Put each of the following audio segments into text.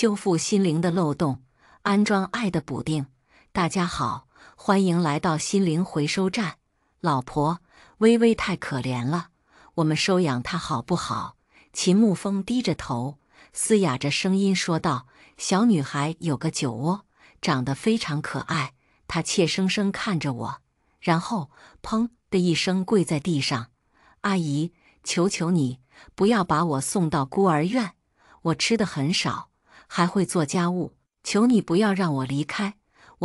修复心灵的漏洞，安装爱的补丁。大家好，欢迎来到心灵回收站。老婆，微微太可怜了，我们收养她好不好？秦牧风低着头，嘶哑着声音说道：“小女孩有个酒窝，长得非常可爱。她怯生生看着我，然后砰的一声跪在地上。阿姨，求求你，不要把我送到孤儿院。我吃的很少。”还会做家务，求你不要让我离开！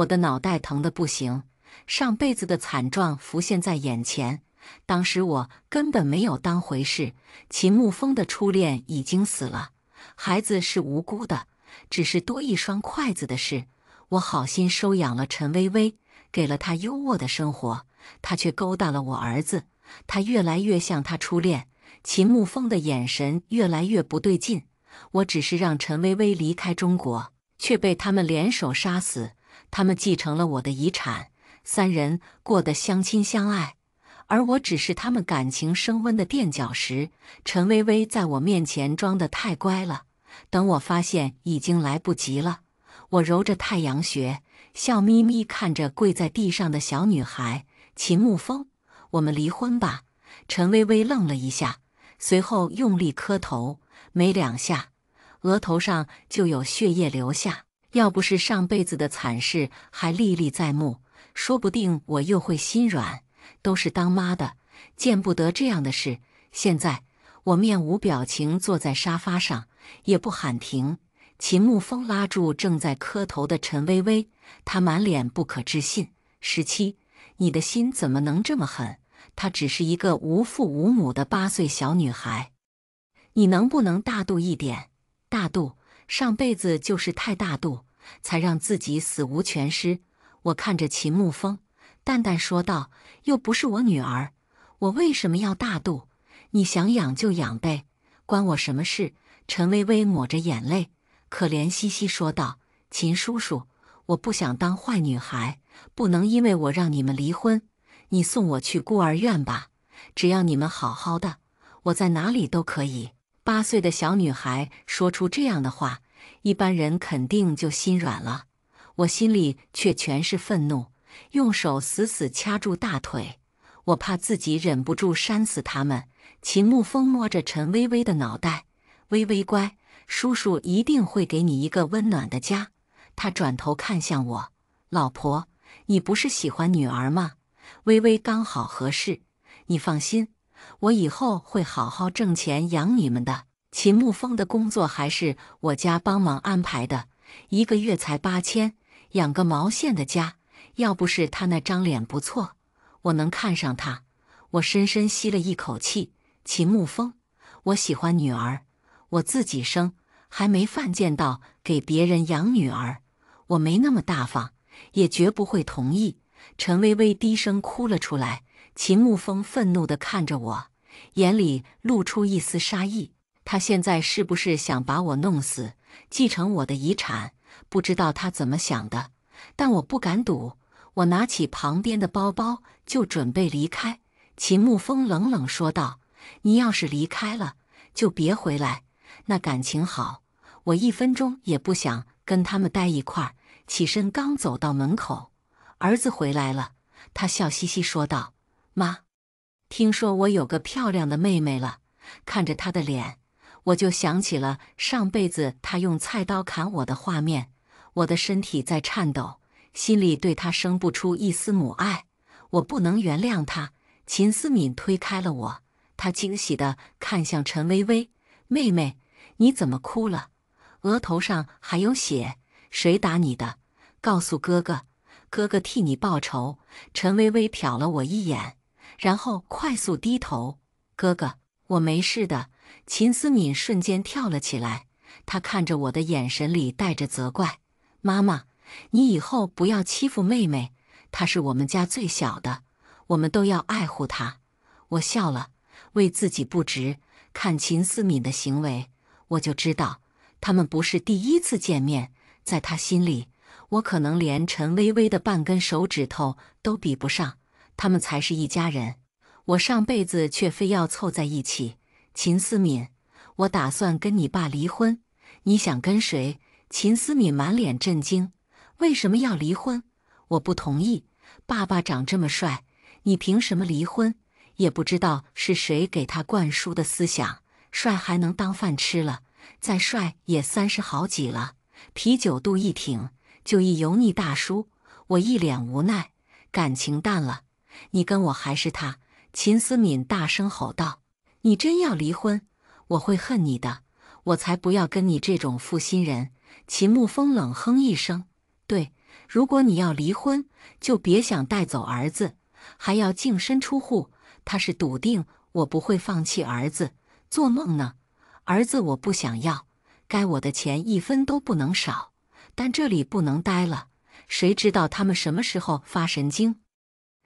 我的脑袋疼得不行，上辈子的惨状浮现在眼前。当时我根本没有当回事。秦牧风的初恋已经死了，孩子是无辜的，只是多一双筷子的事。我好心收养了陈薇薇，给了她优渥的生活，她却勾搭了我儿子。她越来越像她初恋，秦牧风的眼神越来越不对劲。我只是让陈薇薇离开中国，却被他们联手杀死。他们继承了我的遗产，三人过得相亲相爱，而我只是他们感情升温的垫脚石。陈薇薇在我面前装得太乖了，等我发现已经来不及了。我揉着太阳穴，笑眯眯看着跪在地上的小女孩秦慕风：“我们离婚吧。”陈薇薇愣了一下，随后用力磕头。没两下，额头上就有血液流下。要不是上辈子的惨事还历历在目，说不定我又会心软。都是当妈的，见不得这样的事。现在我面无表情坐在沙发上，也不喊停。秦沐风拉住正在磕头的陈薇薇，他满脸不可置信：“十七，你的心怎么能这么狠？她只是一个无父无母的八岁小女孩。”你能不能大度一点？大度，上辈子就是太大度，才让自己死无全尸。我看着秦沐风，淡淡说道：“又不是我女儿，我为什么要大度？你想养就养呗，关我什么事？”陈薇薇抹着眼泪，可怜兮兮说道：“秦叔叔，我不想当坏女孩，不能因为我让你们离婚。你送我去孤儿院吧，只要你们好好的，我在哪里都可以。”八岁的小女孩说出这样的话，一般人肯定就心软了。我心里却全是愤怒，用手死死掐住大腿，我怕自己忍不住扇死他们。秦沐风摸着陈微微的脑袋：“微微乖，叔叔一定会给你一个温暖的家。”他转头看向我：“老婆，你不是喜欢女儿吗？微微刚好合适，你放心。”我以后会好好挣钱养你们的。秦牧风的工作还是我家帮忙安排的，一个月才八千，养个毛线的家！要不是他那张脸不错，我能看上他？我深深吸了一口气。秦牧风，我喜欢女儿，我自己生，还没犯贱到给别人养女儿。我没那么大方，也绝不会同意。陈薇薇低声哭了出来。秦牧风愤怒地看着我，眼里露出一丝杀意。他现在是不是想把我弄死，继承我的遗产？不知道他怎么想的，但我不敢赌。我拿起旁边的包包就准备离开。秦牧风冷冷说道：“你要是离开了，就别回来。那感情好，我一分钟也不想跟他们待一块儿。”起身刚走到门口，儿子回来了，他笑嘻嘻说道。妈，听说我有个漂亮的妹妹了。看着她的脸，我就想起了上辈子她用菜刀砍我的画面。我的身体在颤抖，心里对她生不出一丝母爱。我不能原谅她。秦思敏推开了我，她惊喜地看向陈薇薇：“妹妹，你怎么哭了？额头上还有血，谁打你的？告诉哥哥，哥哥替你报仇。”陈薇薇瞟了我一眼。然后快速低头，哥哥，我没事的。秦思敏瞬间跳了起来，他看着我的眼神里带着责怪。妈妈，你以后不要欺负妹妹，她是我们家最小的，我们都要爱护她。我笑了，为自己不值。看秦思敏的行为，我就知道他们不是第一次见面，在他心里，我可能连陈微微的半根手指头都比不上。他们才是一家人，我上辈子却非要凑在一起。秦思敏，我打算跟你爸离婚，你想跟谁？秦思敏满脸震惊，为什么要离婚？我不同意，爸爸长这么帅，你凭什么离婚？也不知道是谁给他灌输的思想，帅还能当饭吃了，再帅也三十好几了，啤酒肚一挺就一油腻大叔。我一脸无奈，感情淡了。你跟我还是他？秦思敏大声吼道：“你真要离婚？我会恨你的！我才不要跟你这种负心人！”秦慕风冷哼一声：“对，如果你要离婚，就别想带走儿子，还要净身出户。”他是笃定我不会放弃儿子，做梦呢！儿子我不想要，该我的钱一分都不能少。但这里不能待了，谁知道他们什么时候发神经？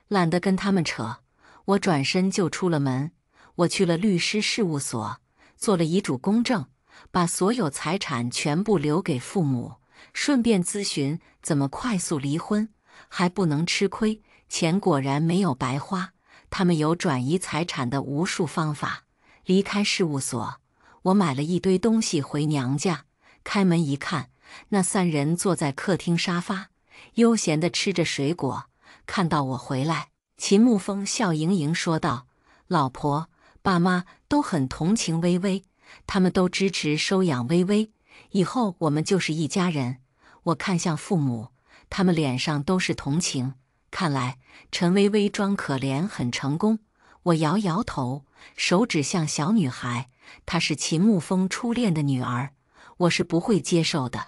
懒得跟他们扯，我转身就出了门。我去了律师事务所，做了遗嘱公证，把所有财产全部留给父母。顺便咨询怎么快速离婚，还不能吃亏。钱果然没有白花，他们有转移财产的无数方法。离开事务所，我买了一堆东西回娘家。开门一看，那三人坐在客厅沙发，悠闲地吃着水果。看到我回来，秦沐风笑盈盈说道：“老婆，爸妈都很同情微微，他们都支持收养微微，以后我们就是一家人。”我看向父母，他们脸上都是同情。看来陈微微装可怜很成功。我摇摇头，手指向小女孩：“她是秦沐风初恋的女儿，我是不会接受的，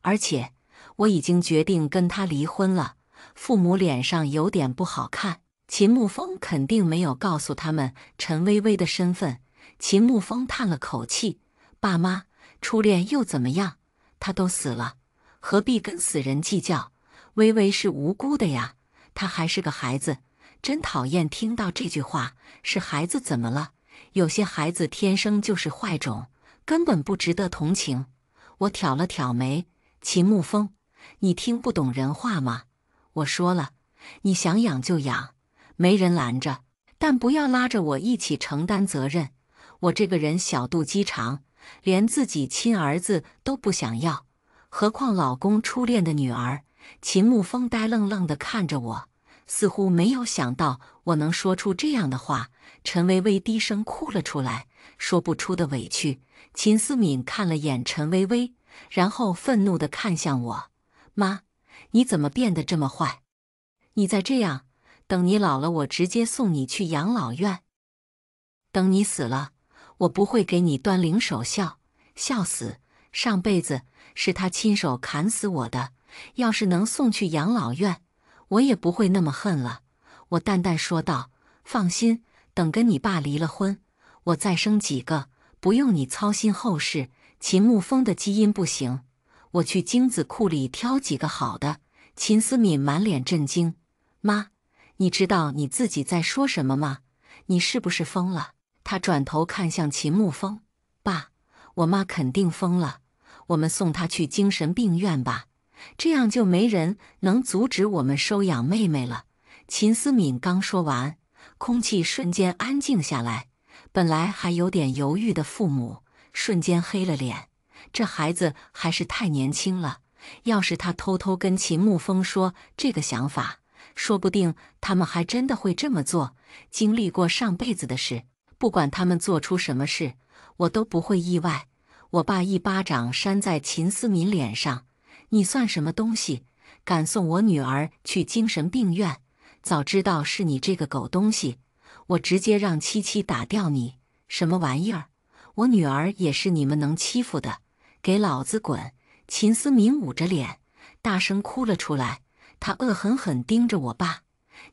而且我已经决定跟他离婚了。”父母脸上有点不好看，秦牧风肯定没有告诉他们陈薇薇的身份。秦牧风叹了口气：“爸妈，初恋又怎么样？他都死了，何必跟死人计较？薇薇是无辜的呀，他还是个孩子。真讨厌听到这句话。是孩子怎么了？有些孩子天生就是坏种，根本不值得同情。”我挑了挑眉：“秦牧风，你听不懂人话吗？”我说了，你想养就养，没人拦着，但不要拉着我一起承担责任。我这个人小肚鸡肠，连自己亲儿子都不想要，何况老公初恋的女儿。秦慕风呆愣愣地看着我，似乎没有想到我能说出这样的话。陈薇薇低声哭了出来，说不出的委屈。秦思敏看了眼陈薇薇，然后愤怒地看向我，妈。你怎么变得这么坏？你再这样，等你老了，我直接送你去养老院。等你死了，我不会给你端灵守孝。笑死，上辈子是他亲手砍死我的。要是能送去养老院，我也不会那么恨了。我淡淡说道：“放心，等跟你爸离了婚，我再生几个，不用你操心后事。秦牧风的基因不行，我去精子库里挑几个好的。”秦思敏满脸震惊：“妈，你知道你自己在说什么吗？你是不是疯了？”他转头看向秦牧风：“爸，我妈肯定疯了，我们送她去精神病院吧，这样就没人能阻止我们收养妹妹了。”秦思敏刚说完，空气瞬间安静下来。本来还有点犹豫的父母瞬间黑了脸，这孩子还是太年轻了。要是他偷偷跟秦慕风说这个想法，说不定他们还真的会这么做。经历过上辈子的事，不管他们做出什么事，我都不会意外。我爸一巴掌扇在秦思敏脸上：“你算什么东西？敢送我女儿去精神病院？早知道是你这个狗东西，我直接让七七打掉你！什么玩意儿？我女儿也是你们能欺负的？给老子滚！”秦思敏捂着脸，大声哭了出来。他恶狠狠盯着我爸：“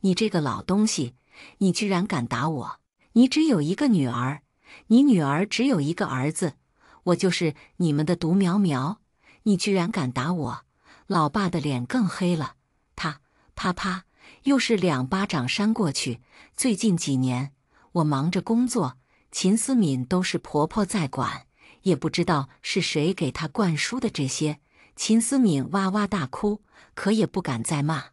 你这个老东西，你居然敢打我！你只有一个女儿，你女儿只有一个儿子，我就是你们的独苗苗！你居然敢打我！”老爸的脸更黑了，他啪啪，又是两巴掌扇过去。最近几年，我忙着工作，秦思敏都是婆婆在管。也不知道是谁给他灌输的这些，秦思敏哇哇大哭，可也不敢再骂。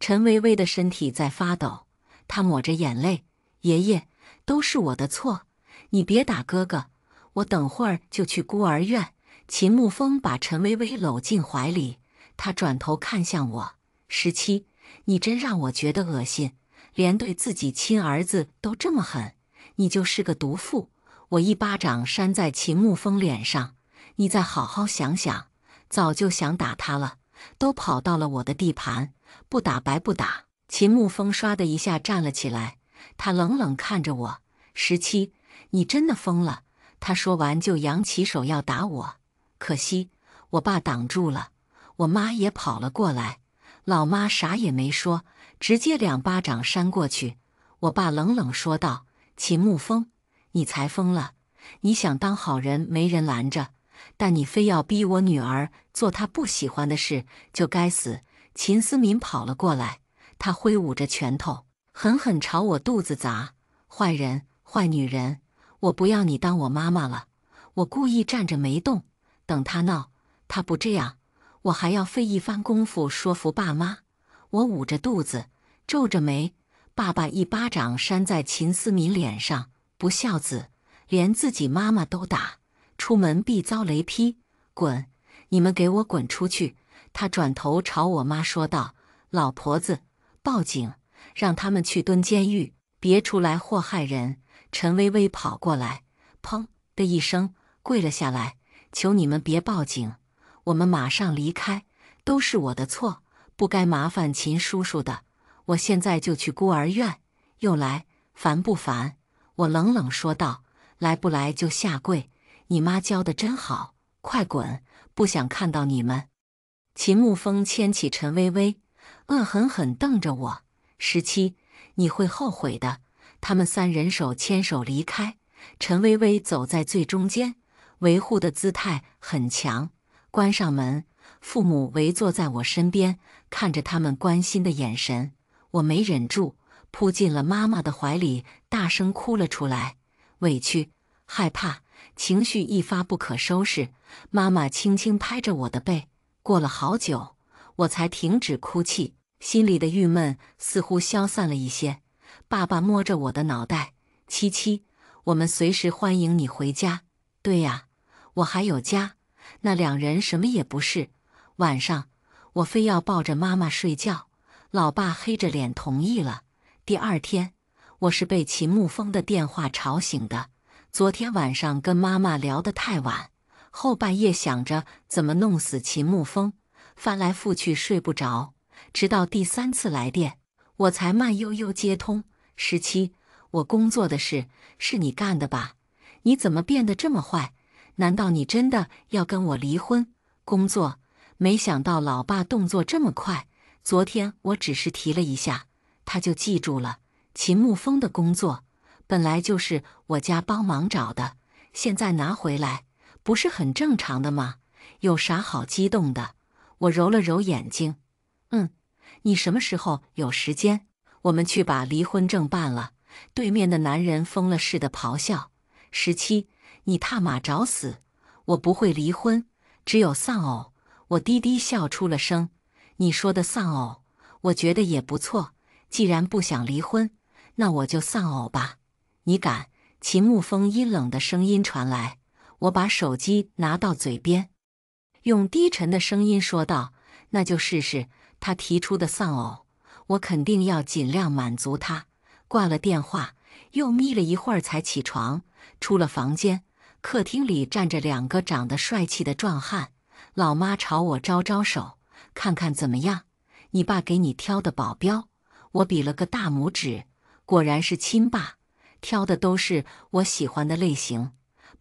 陈薇薇的身体在发抖，她抹着眼泪：“爷爷，都是我的错，你别打哥哥，我等会儿就去孤儿院。”秦沐风把陈薇薇搂进怀里，他转头看向我：“十七，你真让我觉得恶心，连对自己亲儿子都这么狠，你就是个毒妇。”我一巴掌扇在秦牧风脸上，你再好好想想。早就想打他了，都跑到了我的地盘，不打白不打。秦牧风唰的一下站了起来，他冷冷看着我：“十七，你真的疯了！”他说完就扬起手要打我，可惜我爸挡住了，我妈也跑了过来。老妈啥也没说，直接两巴掌扇过去。我爸冷冷说道：“秦牧风。”你才疯了！你想当好人没人拦着，但你非要逼我女儿做她不喜欢的事，就该死！秦思敏跑了过来，他挥舞着拳头，狠狠朝我肚子砸。坏人，坏女人，我不要你当我妈妈了！我故意站着没动，等他闹。他不这样，我还要费一番功夫说服爸妈。我捂着肚子，皱着眉。爸爸一巴掌扇在秦思敏脸上。不孝子，连自己妈妈都打，出门必遭雷劈，滚！你们给我滚出去！他转头朝我妈说道：“老婆子，报警，让他们去蹲监狱，别出来祸害人。”陈薇薇跑过来，砰的一声跪了下来，求你们别报警，我们马上离开，都是我的错，不该麻烦秦叔叔的，我现在就去孤儿院。又来，烦不烦？我冷冷说道：“来不来就下跪，你妈教的真好，快滚！不想看到你们。”秦慕风牵起陈薇薇，恶狠狠瞪着我：“十七，你会后悔的。”他们三人手牵手离开，陈薇薇走在最中间，维护的姿态很强。关上门，父母围坐在我身边，看着他们关心的眼神，我没忍住。扑进了妈妈的怀里，大声哭了出来，委屈、害怕，情绪一发不可收拾。妈妈轻轻拍着我的背，过了好久，我才停止哭泣，心里的郁闷似乎消散了一些。爸爸摸着我的脑袋：“七七，我们随时欢迎你回家。”对呀，我还有家。那两人什么也不是。晚上，我非要抱着妈妈睡觉，老爸黑着脸同意了。第二天，我是被秦沐风的电话吵醒的。昨天晚上跟妈妈聊得太晚，后半夜想着怎么弄死秦沐风，翻来覆去睡不着，直到第三次来电，我才慢悠悠接通。十七，我工作的事是你干的吧？你怎么变得这么坏？难道你真的要跟我离婚？工作，没想到老爸动作这么快。昨天我只是提了一下。他就记住了秦牧风的工作，本来就是我家帮忙找的，现在拿回来不是很正常的吗？有啥好激动的？我揉了揉眼睛，嗯，你什么时候有时间？我们去把离婚证办了。对面的男人疯了似的咆哮：“十七，你踏马找死！我不会离婚，只有丧偶。”我低低笑出了声。你说的丧偶，我觉得也不错。既然不想离婚，那我就丧偶吧。你敢？秦沐风阴冷的声音传来。我把手机拿到嘴边，用低沉的声音说道：“那就试试他提出的丧偶，我肯定要尽量满足他。”挂了电话，又眯了一会儿才起床，出了房间。客厅里站着两个长得帅气的壮汉，老妈朝我招招手：“看看怎么样？你爸给你挑的保镖。”我比了个大拇指，果然是亲爸挑的都是我喜欢的类型。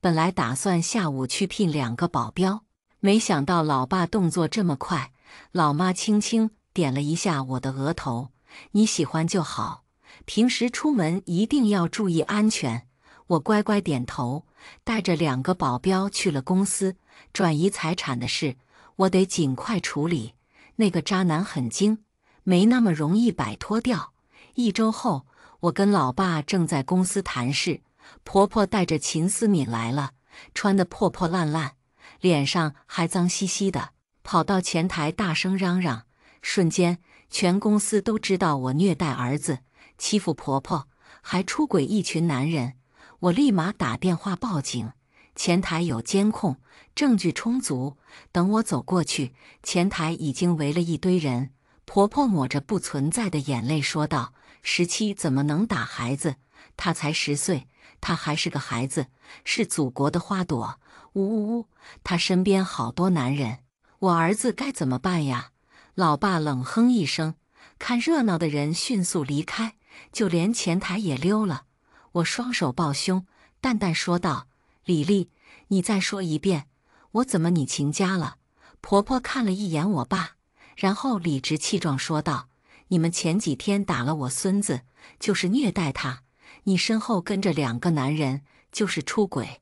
本来打算下午去聘两个保镖，没想到老爸动作这么快。老妈轻轻点了一下我的额头：“你喜欢就好，平时出门一定要注意安全。”我乖乖点头，带着两个保镖去了公司。转移财产的事，我得尽快处理。那个渣男很精。没那么容易摆脱掉。一周后，我跟老爸正在公司谈事，婆婆带着秦思敏来了，穿得破破烂烂，脸上还脏兮兮的，跑到前台大声嚷嚷。瞬间，全公司都知道我虐待儿子、欺负婆婆，还出轨一群男人。我立马打电话报警，前台有监控，证据充足。等我走过去，前台已经围了一堆人。婆婆抹着不存在的眼泪说道：“十七怎么能打孩子？他才十岁，他还是个孩子，是祖国的花朵。呜呜呜！他身边好多男人，我儿子该怎么办呀？”老爸冷哼一声，看热闹的人迅速离开，就连前台也溜了。我双手抱胸，淡淡说道：“李丽，你再说一遍，我怎么你秦家了？”婆婆看了一眼我爸。然后理直气壮说道：“你们前几天打了我孙子，就是虐待他。你身后跟着两个男人，就是出轨。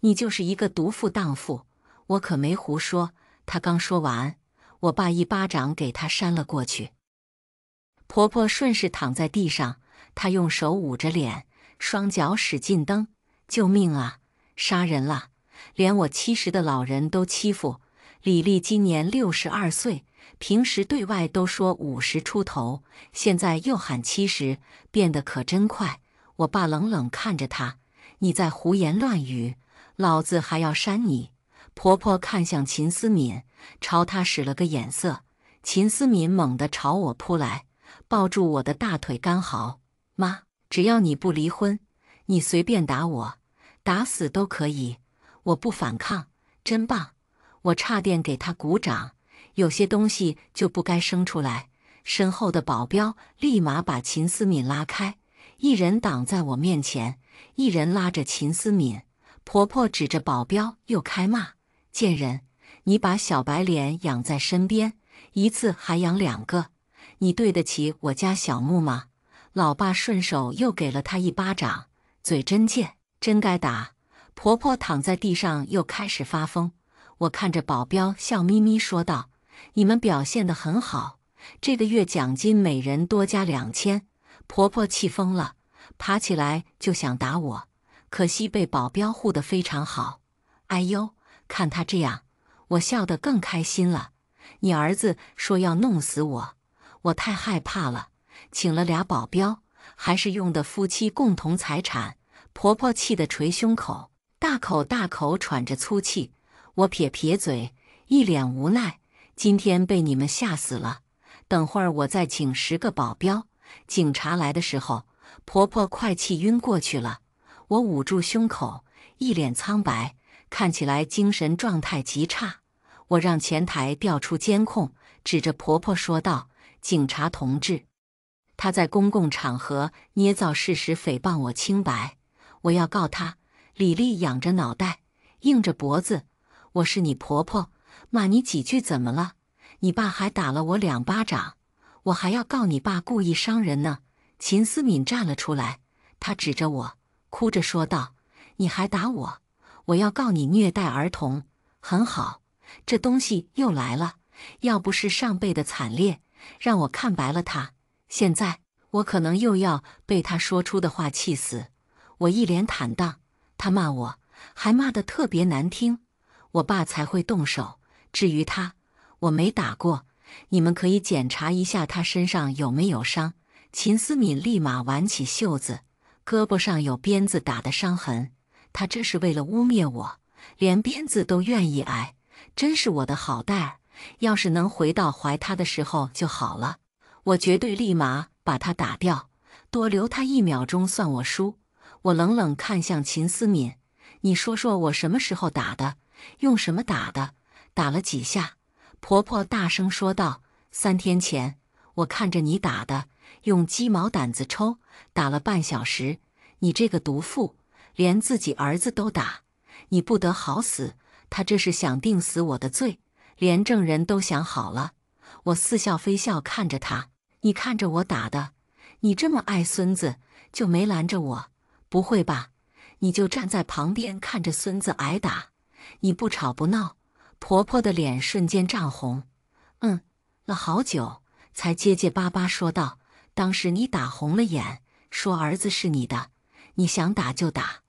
你就是一个毒妇、荡妇，我可没胡说。”他刚说完，我爸一巴掌给他扇了过去。婆婆顺势躺在地上，她用手捂着脸，双脚使劲蹬：“救命啊！杀人了！连我七十的老人都欺负。”李丽今年六十二岁。平时对外都说五十出头，现在又喊七十，变得可真快。我爸冷冷看着他：“你在胡言乱语，老子还要扇你。”婆婆看向秦思敏，朝她使了个眼色。秦思敏猛地朝我扑来，抱住我的大腿，干嚎：“妈，只要你不离婚，你随便打我，打死都可以，我不反抗，真棒！我差点给他鼓掌。”有些东西就不该生出来。身后的保镖立马把秦思敏拉开，一人挡在我面前，一人拉着秦思敏。婆婆指着保镖又开骂：“贱人，你把小白脸养在身边，一次还养两个，你对得起我家小木吗？”老爸顺手又给了她一巴掌，嘴真贱，真该打。婆婆躺在地上又开始发疯。我看着保镖笑眯眯说道。你们表现得很好，这个月奖金每人多加两千。婆婆气疯了，爬起来就想打我，可惜被保镖护得非常好。哎呦，看他这样，我笑得更开心了。你儿子说要弄死我，我太害怕了，请了俩保镖，还是用的夫妻共同财产。婆婆气得捶胸口，大口大口喘着粗气。我撇撇嘴，一脸无奈。今天被你们吓死了！等会儿我再请十个保镖。警察来的时候，婆婆快气晕过去了。我捂住胸口，一脸苍白，看起来精神状态极差。我让前台调出监控，指着婆婆说道：“警察同志，她在公共场合捏造事实，诽谤我清白，我要告她。”李丽仰着脑袋，硬着脖子：“我是你婆婆。”骂你几句怎么了？你爸还打了我两巴掌，我还要告你爸故意伤人呢。秦思敏站了出来，他指着我，哭着说道：“你还打我，我要告你虐待儿童。”很好，这东西又来了。要不是上辈的惨烈让我看白了他，现在我可能又要被他说出的话气死。我一脸坦荡，他骂我，还骂得特别难听，我爸才会动手。至于他，我没打过，你们可以检查一下他身上有没有伤。秦思敏立马挽起袖子，胳膊上有鞭子打的伤痕。他这是为了污蔑我，连鞭子都愿意挨，真是我的好戴儿。要是能回到怀他的时候就好了，我绝对立马把他打掉，多留他一秒钟算我输。我冷冷看向秦思敏，你说说我什么时候打的，用什么打的？打了几下，婆婆大声说道：“三天前，我看着你打的，用鸡毛掸子抽，打了半小时。你这个毒妇，连自己儿子都打，你不得好死！他这是想定死我的罪，连证人都想好了。”我似笑非笑看着他：“你看着我打的，你这么爱孙子，就没拦着我？不会吧？你就站在旁边看着孙子挨打，你不吵不闹？”婆婆的脸瞬间涨红，嗯，了好久才结结巴巴说道：“当时你打红了眼，说儿子是你的，你想打就打，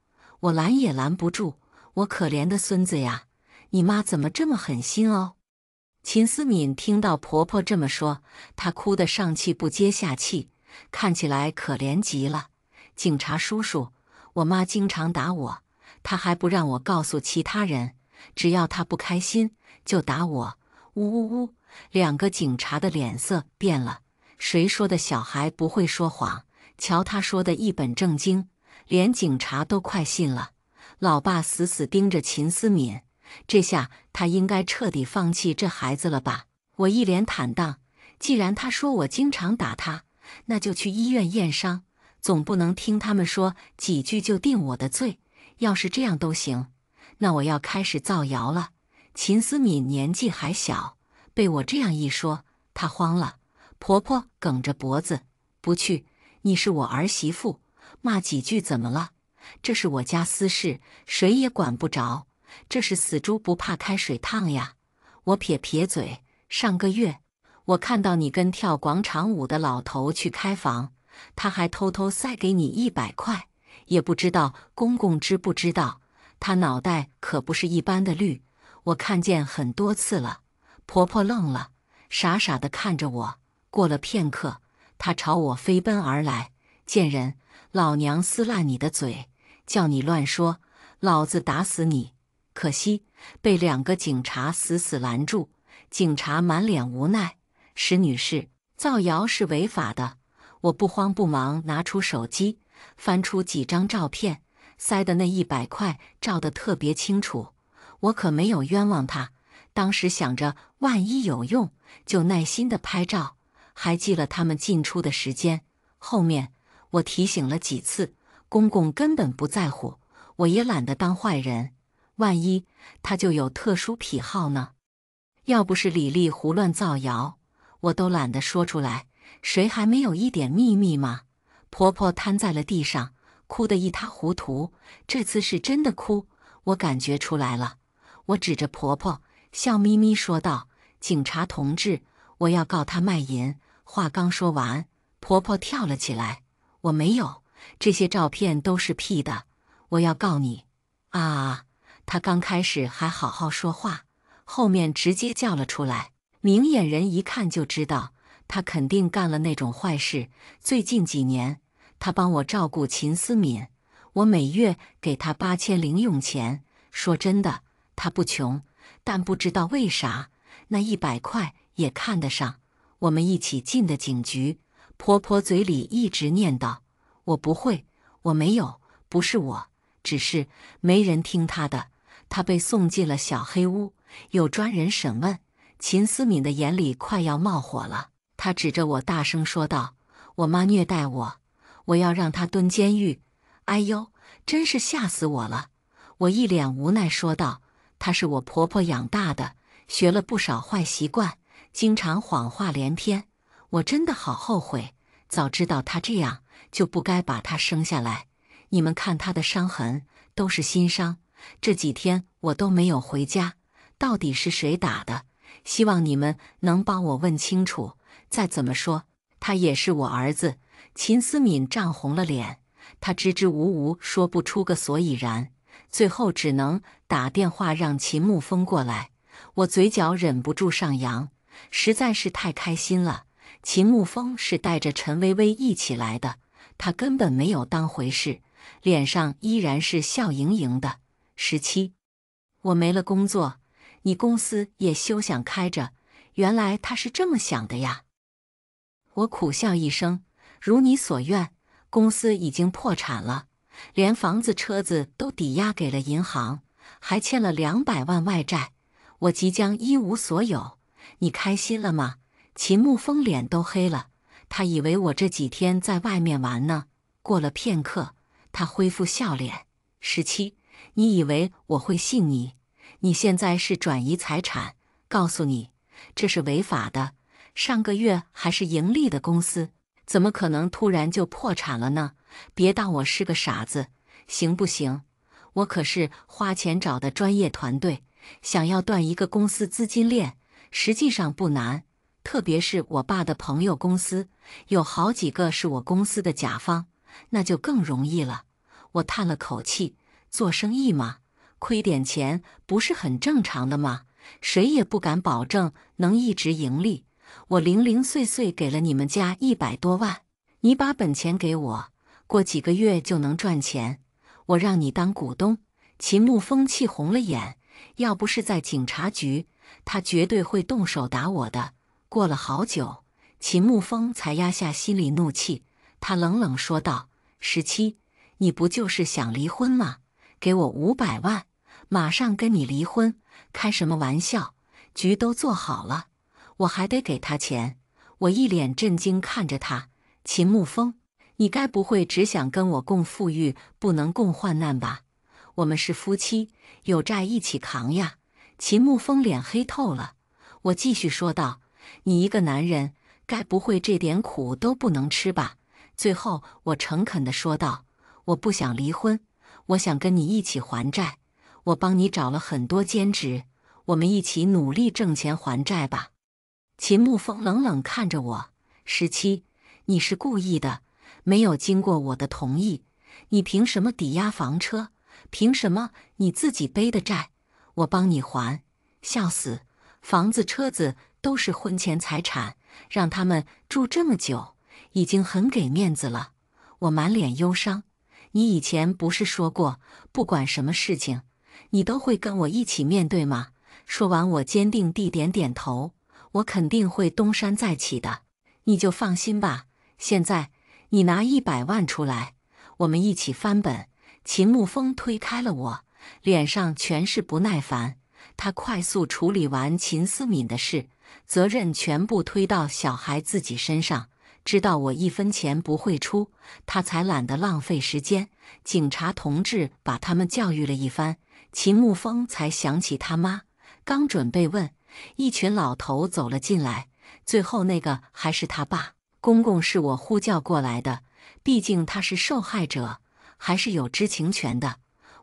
我拦也拦不住。我可怜的孙子呀，你妈怎么这么狠心哦？”秦思敏听到婆婆这么说，她哭得上气不接下气，看起来可怜极了。警察叔叔，我妈经常打我，她还不让我告诉其他人。只要他不开心，就打我。呜呜呜！两个警察的脸色变了。谁说的小孩不会说谎？瞧他说的一本正经，连警察都快信了。老爸死死盯着秦思敏，这下他应该彻底放弃这孩子了吧？我一脸坦荡。既然他说我经常打他，那就去医院验伤。总不能听他们说几句就定我的罪。要是这样都行。那我要开始造谣了。秦思敏年纪还小，被我这样一说，她慌了。婆婆梗着脖子：“不去，你是我儿媳妇，骂几句怎么了？这是我家私事，谁也管不着。这是死猪不怕开水烫呀！”我撇撇嘴：“上个月我看到你跟跳广场舞的老头去开房，他还偷偷塞给你一百块，也不知道公公知不知道。”她脑袋可不是一般的绿，我看见很多次了。婆婆愣了，傻傻的看着我。过了片刻，她朝我飞奔而来：“贱人，老娘撕烂你的嘴！叫你乱说，老子打死你！”可惜被两个警察死死拦住。警察满脸无奈：“石女士，造谣是违法的。”我不慌不忙拿出手机，翻出几张照片。塞的那一百块照得特别清楚，我可没有冤枉他。当时想着万一有用，就耐心的拍照，还记了他们进出的时间。后面我提醒了几次，公公根本不在乎，我也懒得当坏人。万一他就有特殊癖好呢？要不是李丽胡乱造谣，我都懒得说出来。谁还没有一点秘密吗？婆婆瘫在了地上。哭得一塌糊涂，这次是真的哭，我感觉出来了。我指着婆婆，笑眯眯说道：“警察同志，我要告他卖淫。”话刚说完，婆婆跳了起来：“我没有，这些照片都是 P 的，我要告你啊！”她刚开始还好好说话，后面直接叫了出来。明眼人一看就知道，她肯定干了那种坏事。最近几年。她帮我照顾秦思敏，我每月给她八千零用钱。说真的，她不穷，但不知道为啥那一百块也看得上。我们一起进的警局，婆婆嘴里一直念叨：“我不会，我没有，不是我，只是没人听她的。”她被送进了小黑屋，有专人审问。秦思敏的眼里快要冒火了，她指着我大声说道：“我妈虐待我。”我要让他蹲监狱！哎呦，真是吓死我了！我一脸无奈说道：“他是我婆婆养大的，学了不少坏习惯，经常谎话连篇。我真的好后悔，早知道他这样，就不该把他生下来。你们看他的伤痕，都是新伤。这几天我都没有回家，到底是谁打的？希望你们能帮我问清楚。再怎么说，他也是我儿子。”秦思敏涨红了脸，他支支吾吾说不出个所以然，最后只能打电话让秦慕风过来。我嘴角忍不住上扬，实在是太开心了。秦慕风是带着陈薇薇一起来的，他根本没有当回事，脸上依然是笑盈盈的。十七，我没了工作，你公司也休想开着。原来他是这么想的呀！我苦笑一声。如你所愿，公司已经破产了，连房子、车子都抵押给了银行，还欠了两百万外债，我即将一无所有。你开心了吗？秦慕风脸都黑了，他以为我这几天在外面玩呢。过了片刻，他恢复笑脸。十七，你以为我会信你？你现在是转移财产，告诉你，这是违法的。上个月还是盈利的公司。怎么可能突然就破产了呢？别当我是个傻子，行不行？我可是花钱找的专业团队，想要断一个公司资金链，实际上不难。特别是我爸的朋友公司，有好几个是我公司的甲方，那就更容易了。我叹了口气，做生意嘛，亏点钱不是很正常的吗？谁也不敢保证能一直盈利。我零零碎碎给了你们家一百多万，你把本钱给我，过几个月就能赚钱。我让你当股东。秦牧风气红了眼，要不是在警察局，他绝对会动手打我的。过了好久，秦牧风才压下心里怒气，他冷冷说道：“十七，你不就是想离婚吗？给我五百万，马上跟你离婚。开什么玩笑？局都做好了。”我还得给他钱，我一脸震惊看着他。秦沐风，你该不会只想跟我共富裕，不能共患难吧？我们是夫妻，有债一起扛呀！秦沐风脸黑透了。我继续说道：“你一个男人，该不会这点苦都不能吃吧？”最后，我诚恳地说道：“我不想离婚，我想跟你一起还债。我帮你找了很多兼职，我们一起努力挣钱还债吧。”秦慕风冷冷看着我：“十七，你是故意的，没有经过我的同意，你凭什么抵押房车？凭什么你自己背的债，我帮你还？笑死！房子、车子都是婚前财产，让他们住这么久，已经很给面子了。”我满脸忧伤：“你以前不是说过，不管什么事情，你都会跟我一起面对吗？”说完，我坚定地点点头。我肯定会东山再起的，你就放心吧。现在你拿一百万出来，我们一起翻本。秦牧风推开了我，脸上全是不耐烦。他快速处理完秦思敏的事，责任全部推到小孩自己身上。知道我一分钱不会出，他才懒得浪费时间。警察同志把他们教育了一番，秦牧风才想起他妈，刚准备问。一群老头走了进来，最后那个还是他爸公公，是我呼叫过来的。毕竟他是受害者，还是有知情权的。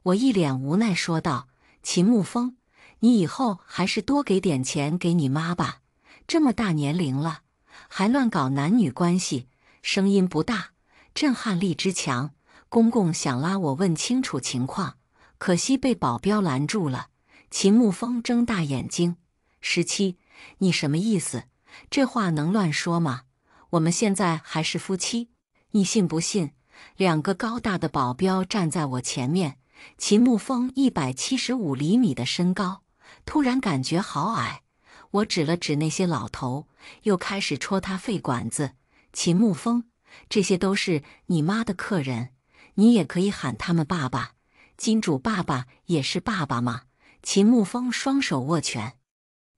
我一脸无奈说道：“秦牧风，你以后还是多给点钱给你妈吧，这么大年龄了，还乱搞男女关系。”声音不大，震撼力之强。公公想拉我问清楚情况，可惜被保镖拦住了。秦牧风睁大眼睛。十七，你什么意思？这话能乱说吗？我们现在还是夫妻，你信不信？两个高大的保镖站在我前面，秦牧风一百七十五厘米的身高，突然感觉好矮。我指了指那些老头，又开始戳他肺管子。秦牧风，这些都是你妈的客人，你也可以喊他们爸爸，金主爸爸也是爸爸吗？秦牧风双手握拳。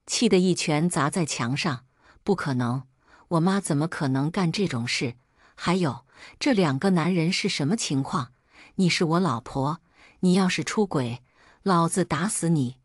气得一拳砸在墙上。不可能，我妈怎么可能干这种事？还有这两个男人是什么情况？你是我老婆，你要是出轨，老子打死你！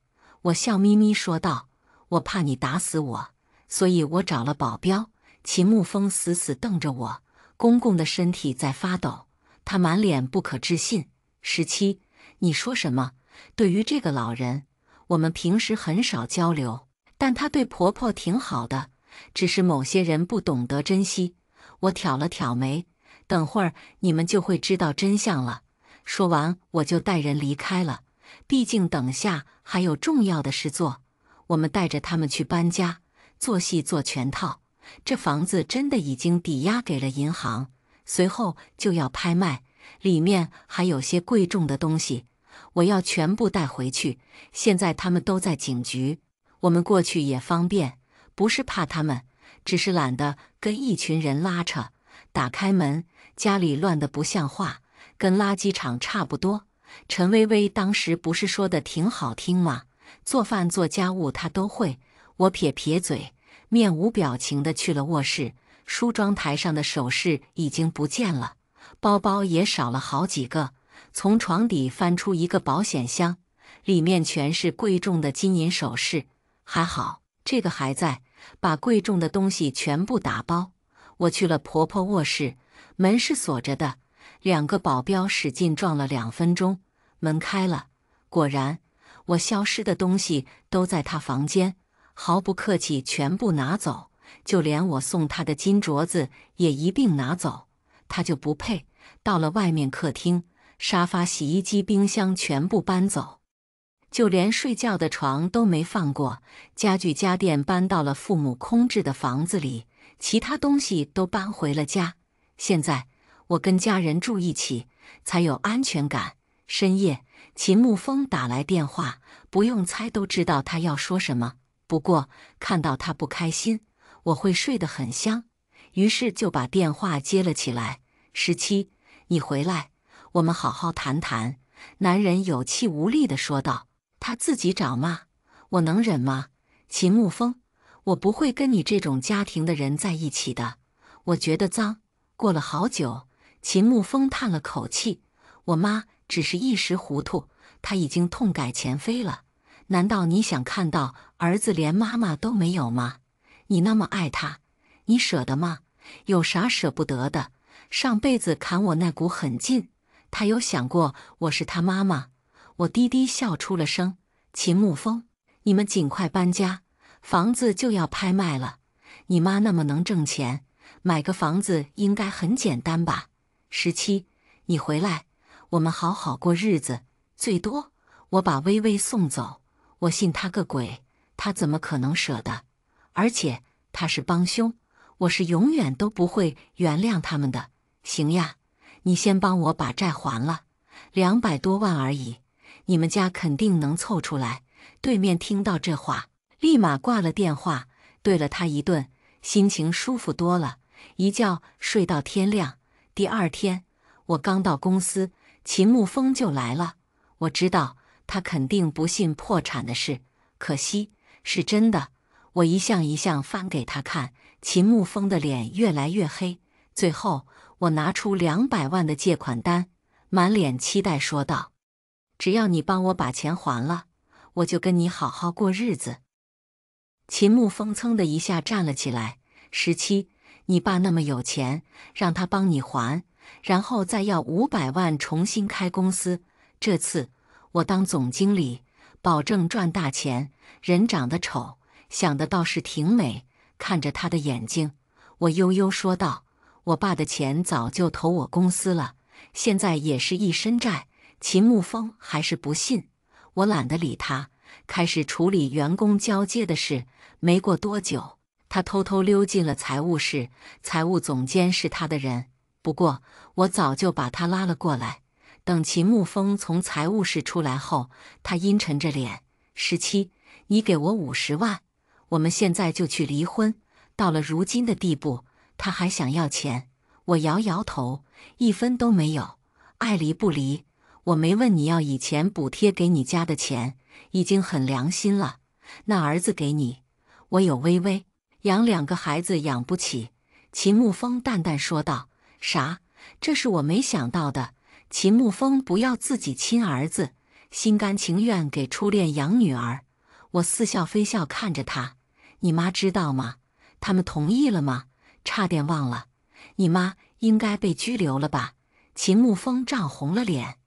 我笑眯眯说道：“我怕你打死我，所以我找了保镖。”秦牧风死死瞪着我，公公的身体在发抖，他满脸不可置信：“十七，你说什么？对于这个老人，我们平时很少交流。”但她对婆婆挺好的，只是某些人不懂得珍惜。我挑了挑眉，等会儿你们就会知道真相了。说完，我就带人离开了。毕竟等下还有重要的事做。我们带着他们去搬家，做戏做全套。这房子真的已经抵押给了银行，随后就要拍卖，里面还有些贵重的东西，我要全部带回去。现在他们都在警局。我们过去也方便，不是怕他们，只是懒得跟一群人拉扯。打开门，家里乱得不像话，跟垃圾场差不多。陈薇薇当时不是说的挺好听吗？做饭做家务她都会。我撇撇嘴，面无表情地去了卧室。梳妆台上的首饰已经不见了，包包也少了好几个。从床底翻出一个保险箱，里面全是贵重的金银首饰。还好，这个还在。把贵重的东西全部打包。我去了婆婆卧室，门是锁着的。两个保镖使劲撞了两分钟，门开了。果然，我消失的东西都在她房间。毫不客气，全部拿走，就连我送她的金镯子也一并拿走。她就不配。到了外面客厅，沙发、洗衣机、冰箱全部搬走。就连睡觉的床都没放过，家具家电搬到了父母空置的房子里，其他东西都搬回了家。现在我跟家人住一起才有安全感。深夜，秦沐风打来电话，不用猜都知道他要说什么。不过看到他不开心，我会睡得很香。于是就把电话接了起来。十七，你回来，我们好好谈谈。”男人有气无力地说道。他自己找骂，我能忍吗？秦慕风，我不会跟你这种家庭的人在一起的，我觉得脏。过了好久，秦慕风叹了口气：“我妈只是一时糊涂，她已经痛改前非了。难道你想看到儿子连妈妈都没有吗？你那么爱他，你舍得吗？有啥舍不得的？上辈子砍我那股狠劲，他有想过我是他妈妈？”我低低笑出了声。秦慕风，你们尽快搬家，房子就要拍卖了。你妈那么能挣钱，买个房子应该很简单吧？十七，你回来，我们好好过日子。最多我把微微送走，我信他个鬼，他怎么可能舍得？而且他是帮凶，我是永远都不会原谅他们的。行呀，你先帮我把债还了，两百多万而已。你们家肯定能凑出来。对面听到这话，立马挂了电话，怼了他一顿，心情舒服多了。一觉睡到天亮。第二天，我刚到公司，秦牧风就来了。我知道他肯定不信破产的事，可惜是真的。我一项一项翻给他看，秦牧风的脸越来越黑。最后，我拿出两百万的借款单，满脸期待说道。只要你帮我把钱还了，我就跟你好好过日子。秦牧风噌的一下站了起来：“十七，你爸那么有钱，让他帮你还，然后再要五百万重新开公司。这次我当总经理，保证赚大钱。人长得丑，想的倒是挺美。”看着他的眼睛，我悠悠说道：“我爸的钱早就投我公司了，现在也是一身债。”秦牧风还是不信，我懒得理他，开始处理员工交接的事。没过多久，他偷偷溜进了财务室。财务总监是他的人，不过我早就把他拉了过来。等秦牧风从财务室出来后，他阴沉着脸：“十七，你给我五十万，我们现在就去离婚。”到了如今的地步，他还想要钱？我摇摇头：“一分都没有，爱离不离。”我没问你要以前补贴给你家的钱，已经很良心了。那儿子给你，我有微微养两个孩子养不起。”秦慕风淡淡说道。“啥？这是我没想到的。秦慕风不要自己亲儿子，心甘情愿给初恋养女儿。”我似笑非笑看着他。“你妈知道吗？他们同意了吗？差点忘了，你妈应该被拘留了吧？”秦慕风涨红了脸。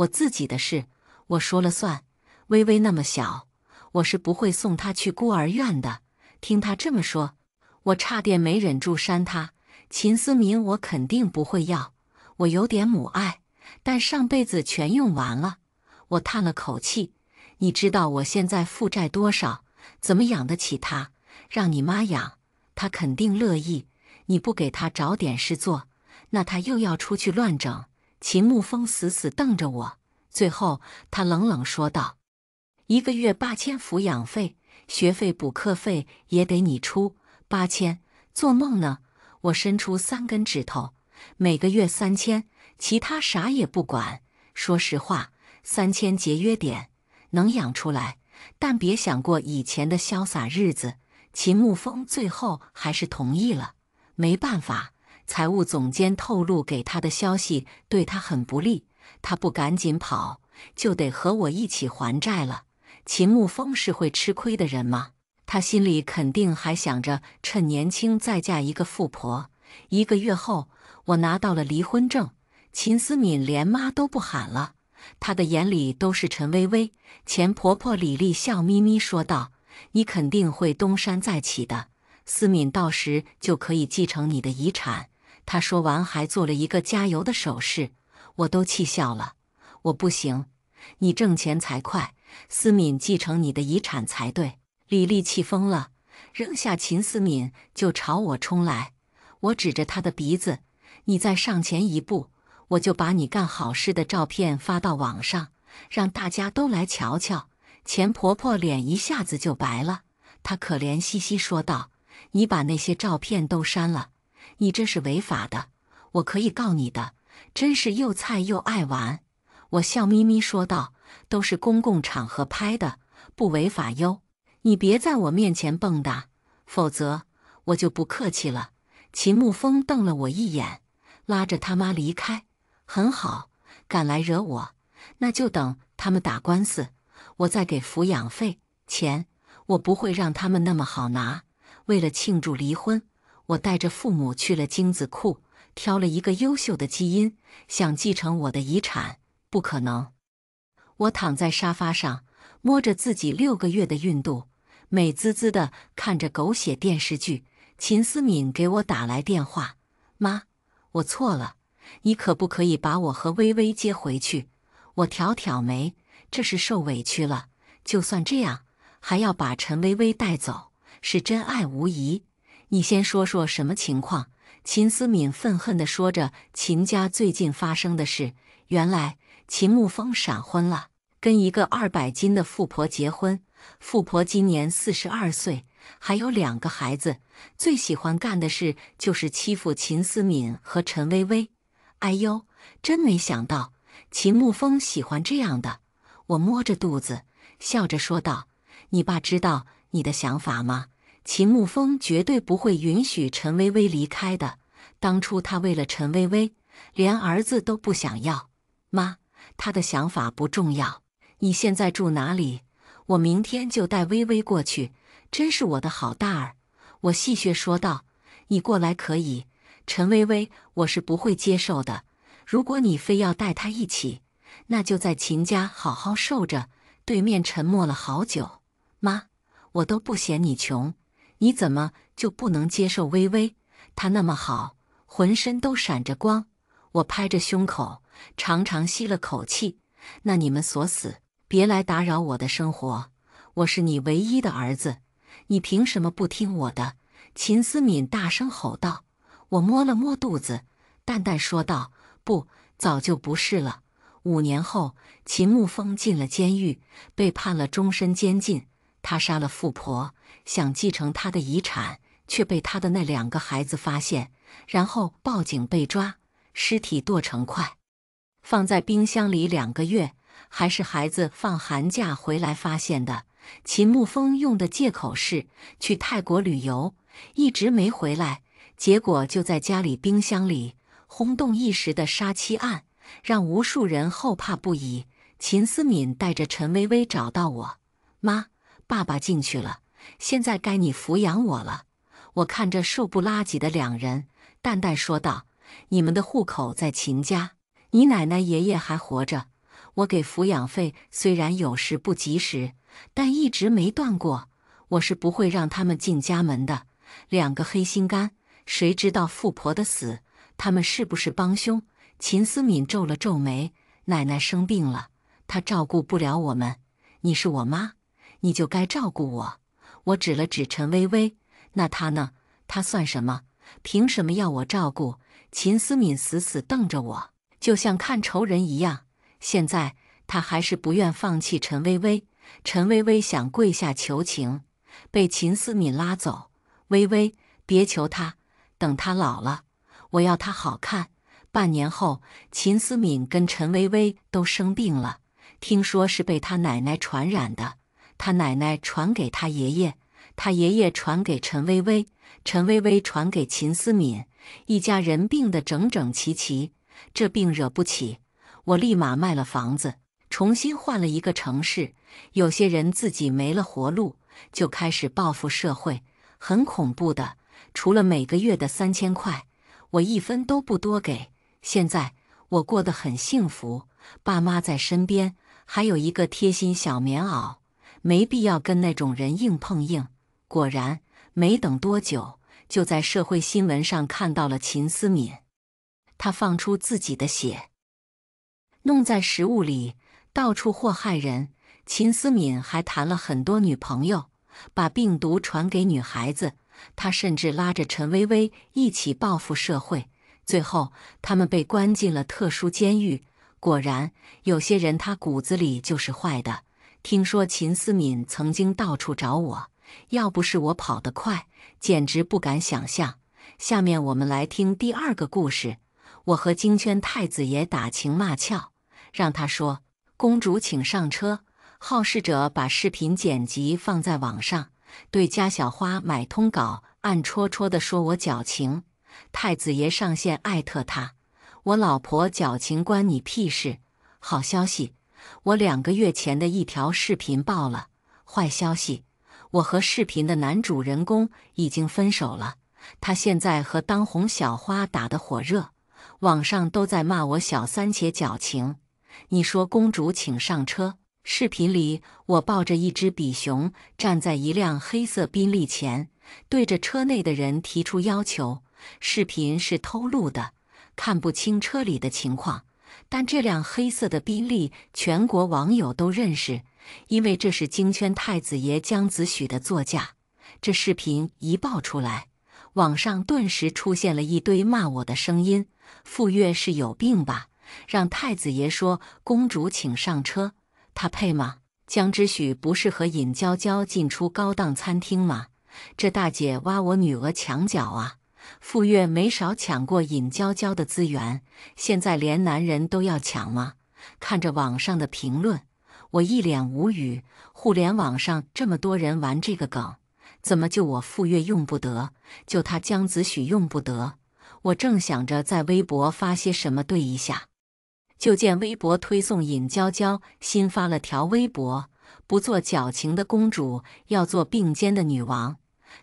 我自己的事我说了算。微微那么小，我是不会送他去孤儿院的。听他这么说，我差点没忍住扇他。秦思明，我肯定不会要。我有点母爱，但上辈子全用完了。我叹了口气。你知道我现在负债多少？怎么养得起他？让你妈养，她肯定乐意。你不给他找点事做，那他又要出去乱整。秦牧风死死瞪着我，最后他冷冷说道：“一个月八千抚养费、学费、补课费也得你出八千，做梦呢！”我伸出三根指头：“每个月三千，其他啥也不管。说实话，三千节约点，能养出来，但别想过以前的潇洒日子。”秦牧风最后还是同意了，没办法。财务总监透露给他的消息对他很不利，他不赶紧跑，就得和我一起还债了。秦牧风是会吃亏的人吗？他心里肯定还想着趁年轻再嫁一个富婆。一个月后，我拿到了离婚证，秦思敏连妈都不喊了，她的眼里都是陈薇薇。前婆婆李丽笑眯眯说道：“你肯定会东山再起的，思敏到时就可以继承你的遗产。”他说完，还做了一个加油的手势，我都气笑了。我不行，你挣钱才快，思敏继承你的遗产才对。李丽气疯了，扔下秦思敏就朝我冲来。我指着她的鼻子：“你再上前一步，我就把你干好事的照片发到网上，让大家都来瞧瞧。”钱婆婆脸一下子就白了，她可怜兮兮说道：“你把那些照片都删了。”你这是违法的，我可以告你的。真是又菜又爱玩，我笑眯眯说道：“都是公共场合拍的，不违法哟。”你别在我面前蹦跶，否则我就不客气了。秦牧风瞪了我一眼，拉着他妈离开。很好，敢来惹我，那就等他们打官司，我再给抚养费钱。我不会让他们那么好拿。为了庆祝离婚。我带着父母去了精子库，挑了一个优秀的基因，想继承我的遗产，不可能。我躺在沙发上，摸着自己六个月的孕肚，美滋滋的看着狗血电视剧。秦思敏给我打来电话：“妈，我错了，你可不可以把我和微微接回去？”我挑挑眉：“这是受委屈了，就算这样，还要把陈微微带走，是真爱无疑。”你先说说什么情况？秦思敏愤恨地说着秦家最近发生的事。原来秦慕风闪婚了，跟一个二百斤的富婆结婚。富婆今年四十二岁，还有两个孩子。最喜欢干的事就是欺负秦思敏和陈薇薇。哎呦，真没想到秦慕风喜欢这样的。我摸着肚子，笑着说道：“你爸知道你的想法吗？”秦牧风绝对不会允许陈薇薇离开的。当初他为了陈薇薇，连儿子都不想要。妈，他的想法不重要。你现在住哪里？我明天就带薇薇过去。真是我的好大儿，我戏谑说道：“你过来可以，陈薇薇，我是不会接受的。如果你非要带她一起，那就在秦家好好受着。”对面沉默了好久。妈，我都不嫌你穷。你怎么就不能接受微微？她那么好，浑身都闪着光。我拍着胸口，长长吸了口气。那你们锁死，别来打扰我的生活。我是你唯一的儿子，你凭什么不听我的？秦思敏大声吼道。我摸了摸肚子，淡淡说道：“不，早就不是了。”五年后，秦牧风进了监狱，被判了终身监禁。他杀了富婆。想继承他的遗产，却被他的那两个孩子发现，然后报警被抓，尸体剁成块，放在冰箱里两个月，还是孩子放寒假回来发现的。秦牧风用的借口是去泰国旅游，一直没回来，结果就在家里冰箱里。轰动一时的杀妻案让无数人后怕不已。秦思敏带着陈薇薇找到我，妈，爸爸进去了。现在该你抚养我了。我看着瘦不拉几的两人，淡淡说道：“你们的户口在秦家，你奶奶爷爷还活着。我给抚养费虽然有时不及时，但一直没断过。我是不会让他们进家门的。两个黑心肝，谁知道富婆的死，他们是不是帮凶？”秦思敏皱了皱眉：“奶奶生病了，她照顾不了我们。你是我妈，你就该照顾我。”我指了指陈薇薇，那她呢？她算什么？凭什么要我照顾？秦思敏死死瞪着我，就像看仇人一样。现在他还是不愿放弃陈薇薇。陈薇薇想跪下求情，被秦思敏拉走。薇薇，别求他，等他老了，我要他好看。半年后，秦思敏跟陈薇薇都生病了，听说是被他奶奶传染的，他奶奶传给他爷爷。他爷爷传给陈薇薇，陈薇薇传给秦思敏，一家人病得整整齐齐，这病惹不起。我立马卖了房子，重新换了一个城市。有些人自己没了活路，就开始报复社会，很恐怖的。除了每个月的三千块，我一分都不多给。现在我过得很幸福，爸妈在身边，还有一个贴心小棉袄，没必要跟那种人硬碰硬。果然，没等多久，就在社会新闻上看到了秦思敏。他放出自己的血，弄在食物里，到处祸害人。秦思敏还谈了很多女朋友，把病毒传给女孩子。他甚至拉着陈薇薇一起报复社会。最后，他们被关进了特殊监狱。果然，有些人他骨子里就是坏的。听说秦思敏曾经到处找我。要不是我跑得快，简直不敢想象。下面我们来听第二个故事。我和京圈太子爷打情骂俏，让他说：“公主请上车。”好事者把视频剪辑放在网上，对家小花买通稿，暗戳戳的说我矫情。太子爷上线艾特他：“我老婆矫情关你屁事？”好消息，我两个月前的一条视频爆了。坏消息。我和视频的男主人公已经分手了，他现在和当红小花打得火热，网上都在骂我小三且矫情。你说“公主请上车”，视频里我抱着一只比熊站在一辆黑色宾利前，对着车内的人提出要求。视频是偷录的，看不清车里的情况，但这辆黑色的宾利全国网友都认识。因为这是京圈太子爷姜子许的座驾，这视频一爆出来，网上顿时出现了一堆骂我的声音。傅月是有病吧？让太子爷说公主请上车，他配吗？江之许不是和尹娇娇进出高档餐厅吗？这大姐挖我女儿墙角啊！傅月没少抢过尹娇娇的资源，现在连男人都要抢吗？看着网上的评论。我一脸无语，互联网上这么多人玩这个梗，怎么就我傅越用不得，就他江子许用不得？我正想着在微博发些什么，对一下，就见微博推送尹娇娇新发了条微博：“不做矫情的公主，要做并肩的女王。”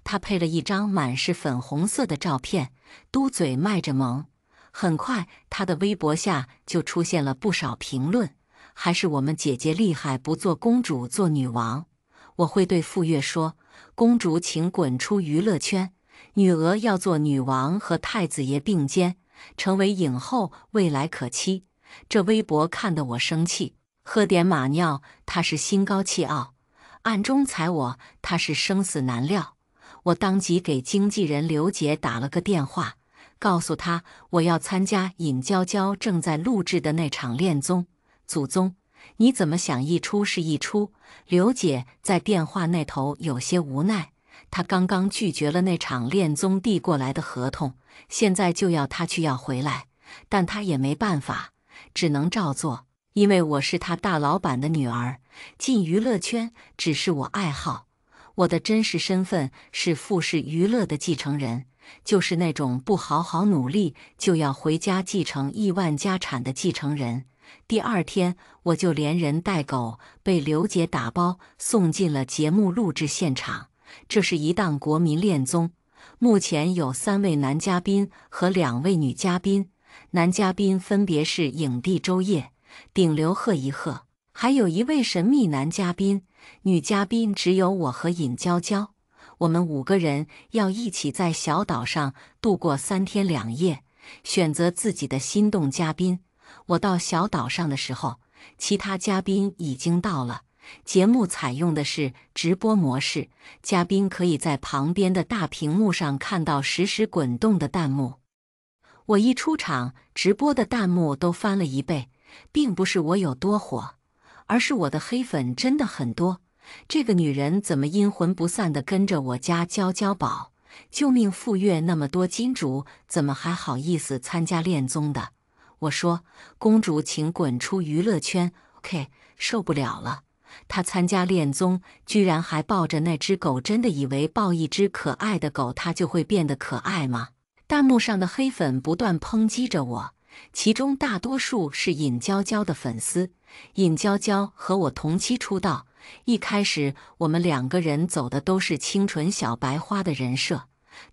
她配了一张满是粉红色的照片，嘟嘴卖着萌。很快，她的微博下就出现了不少评论。还是我们姐姐厉害，不做公主做女王。我会对傅月说：“公主，请滚出娱乐圈。”女鹅要做女王，和太子爷并肩，成为影后，未来可期。这微博看得我生气，喝点马尿。她是心高气傲，暗中踩我，她是生死难料。我当即给经纪人刘姐打了个电话，告诉她我要参加尹娇娇正在录制的那场恋综。祖宗，你怎么想一出是一出？刘姐在电话那头有些无奈。她刚刚拒绝了那场恋宗递过来的合同，现在就要她去要回来，但她也没办法，只能照做。因为我是他大老板的女儿，进娱乐圈只是我爱好。我的真实身份是富士娱乐的继承人，就是那种不好好努力就要回家继承亿万家产的继承人。第二天，我就连人带狗被刘姐打包送进了节目录制现场。这是一档国民恋综，目前有三位男嘉宾和两位女嘉宾，男嘉宾分别是影帝周烨、顶流贺一贺，还有一位神秘男嘉宾。女嘉宾只有我和尹娇娇，我们五个人要一起在小岛上度过三天两夜，选择自己的心动嘉宾。我到小岛上的时候，其他嘉宾已经到了。节目采用的是直播模式，嘉宾可以在旁边的大屏幕上看到实时滚动的弹幕。我一出场，直播的弹幕都翻了一倍，并不是我有多火，而是我的黑粉真的很多。这个女人怎么阴魂不散的跟着我家娇娇宝？救命！赴约那么多金主，怎么还好意思参加恋综的？我说：“公主，请滚出娱乐圈！”K o 受不了了，她参加恋综居然还抱着那只狗，真的以为抱一只可爱的狗，它就会变得可爱吗？弹幕上的黑粉不断抨击着我，其中大多数是尹娇娇的粉丝。尹娇娇和我同期出道，一开始我们两个人走的都是清纯小白花的人设，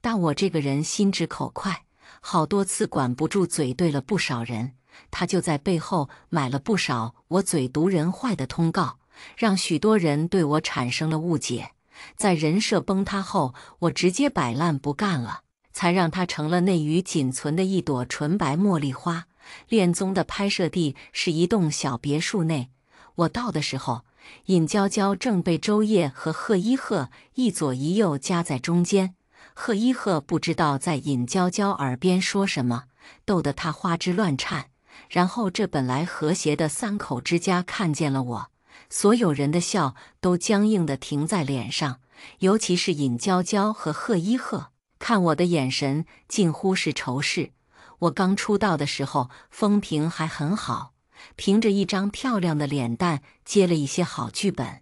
但我这个人心直口快。好多次管不住嘴，对了不少人，他就在背后买了不少我嘴毒人坏的通告，让许多人对我产生了误解。在人设崩塌后，我直接摆烂不干了，才让他成了内娱仅存的一朵纯白茉莉花。恋综的拍摄地是一栋小别墅内，我到的时候，尹娇娇正被周烨和贺一贺一左一右夹在中间。贺一贺不知道在尹娇娇耳边说什么，逗得她花枝乱颤。然后，这本来和谐的三口之家看见了我，所有人的笑都僵硬地停在脸上，尤其是尹娇娇和贺一贺，看我的眼神近乎是仇视。我刚出道的时候，风评还很好，凭着一张漂亮的脸蛋接了一些好剧本。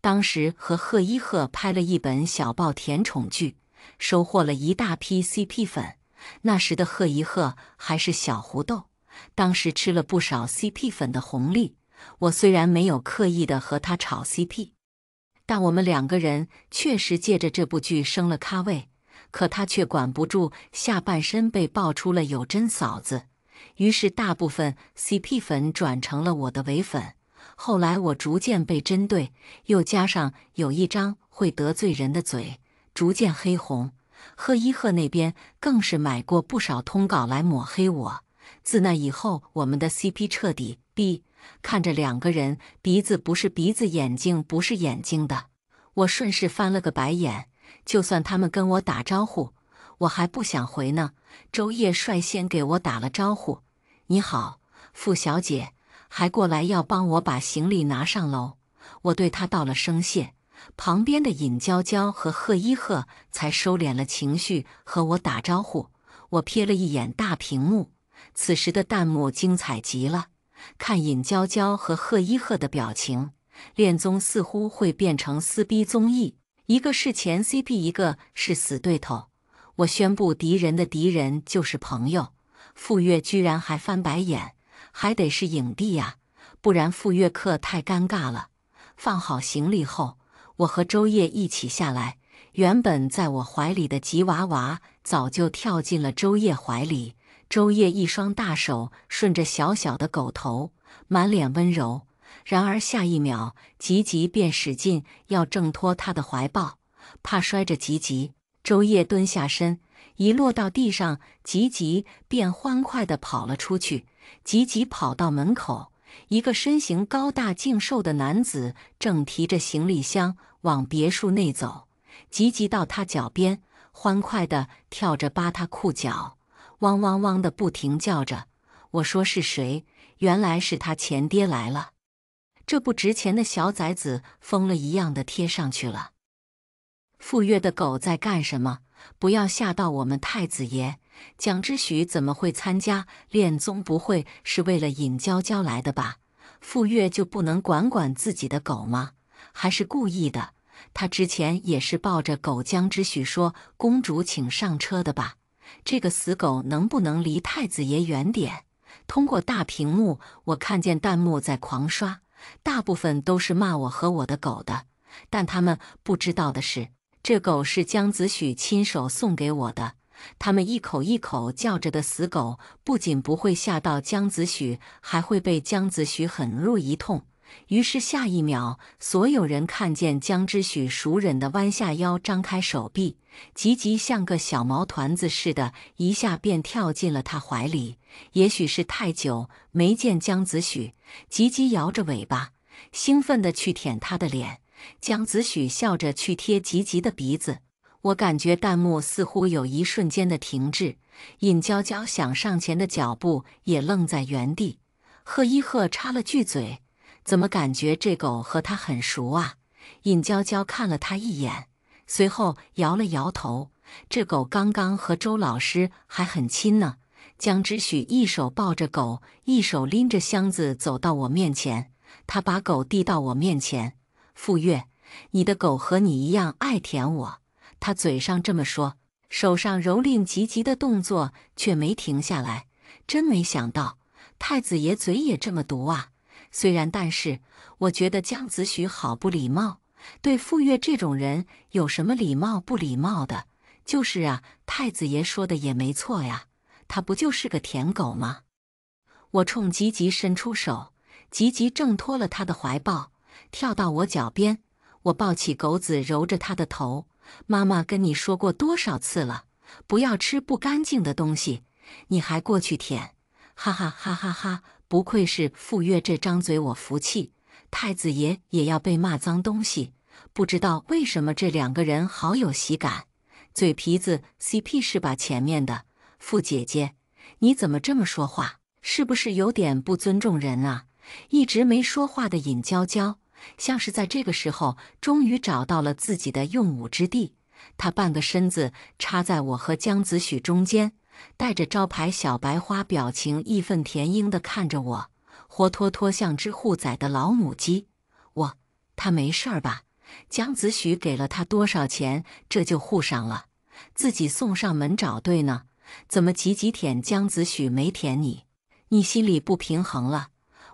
当时和贺一贺拍了一本小报甜宠剧。收获了一大批 CP 粉。那时的贺一贺还是小胡豆，当时吃了不少 CP 粉的红利。我虽然没有刻意的和他炒 CP，但我们两个人确实借着这部剧升了咖位。可他却管不住下半身，被爆出了有真嫂子，于是大部分 CP 粉转成了我的伪粉。后来我逐渐被针对，又加上有一张会得罪人的嘴。逐渐黑红，贺一贺那边更是买过不少通稿来抹黑我。自那以后，我们的 CP 彻底 B。看着两个人鼻子不是鼻子，眼睛不是眼睛的，我顺势翻了个白眼。就算他们跟我打招呼，我还不想回呢。周烨率先给我打了招呼：“你好，傅小姐。”还过来要帮我把行李拿上楼。我对他道了声谢。旁边的尹娇娇和贺一贺才收敛了情绪，和我打招呼。我瞥了一眼大屏幕，此时的弹幕精彩极了。看尹娇娇和贺一贺的表情，恋综似乎会变成撕逼综艺。一个是前 CP，一个是死对头。我宣布，敌人的敌人就是朋友。傅月居然还翻白眼，还得是影帝呀，不然傅月客太尴尬了。放好行李后。我和周叶一起下来，原本在我怀里的吉娃娃早就跳进了周叶怀里。周叶一双大手顺着小小的狗头，满脸温柔。然而下一秒，吉吉便使劲要挣脱他的怀抱，怕摔着吉吉。周叶蹲下身，一落到地上，吉吉便欢快的跑了出去。吉吉跑到门口。一个身形高大、净瘦的男子正提着行李箱往别墅内走，急急到他脚边，欢快的跳着扒他裤脚，汪汪汪的不停叫着。我说是谁？原来是他前爹来了。这不值钱的小崽子疯了一样的贴上去了。赴约的狗在干什么？不要吓到我们太子爷。蒋之许怎么会参加练宗？不会是为了尹娇娇来的吧？傅月就不能管管自己的狗吗？还是故意的？他之前也是抱着狗江之许说：“公主，请上车的吧。”这个死狗能不能离太子爷远点？通过大屏幕，我看见弹幕在狂刷，大部分都是骂我和我的狗的。但他们不知道的是，这狗是江子许亲手送给我的。他们一口一口叫着的死狗，不仅不会吓到姜子许，还会被姜子许狠入一痛。于是下一秒，所有人看见姜之许熟忍的弯下腰，张开手臂，吉吉像个小毛团子似的，一下便跳进了他怀里。也许是太久没见姜子许，吉吉摇着尾巴，兴奋的去舔他的脸。姜子许笑着去贴吉吉的鼻子。我感觉弹幕似乎有一瞬间的停滞，尹娇娇想上前的脚步也愣在原地。贺一贺插了句嘴：“怎么感觉这狗和他很熟啊？”尹娇娇看了他一眼，随后摇了摇头：“这狗刚刚和周老师还很亲呢。”江之许一手抱着狗，一手拎着箱子走到我面前，他把狗递到我面前：“傅月，你的狗和你一样爱舔我。”他嘴上这么说，手上蹂躏吉吉的动作却没停下来。真没想到，太子爷嘴也这么毒啊！虽然，但是我觉得姜子许好不礼貌，对傅月这种人有什么礼貌不礼貌的？就是啊，太子爷说的也没错呀，他不就是个舔狗吗？我冲吉吉伸出手，吉吉挣脱了他的怀抱，跳到我脚边。我抱起狗子，揉着他的头。妈妈跟你说过多少次了，不要吃不干净的东西，你还过去舔，哈哈哈哈哈！不愧是傅月这张嘴，我服气。太子爷也要被骂脏东西，不知道为什么这两个人好有喜感，嘴皮子 CP 是吧？前面的傅姐姐，你怎么这么说话，是不是有点不尊重人啊？一直没说话的尹娇娇。像是在这个时候终于找到了自己的用武之地，他半个身子插在我和江子许中间，带着招牌小白花表情，义愤填膺地看着我，活脱脱像只护崽的老母鸡。我，他没事儿吧？江子许给了他多少钱，这就护上了，自己送上门找对呢？怎么挤挤舔江子许没舔你，你心里不平衡了？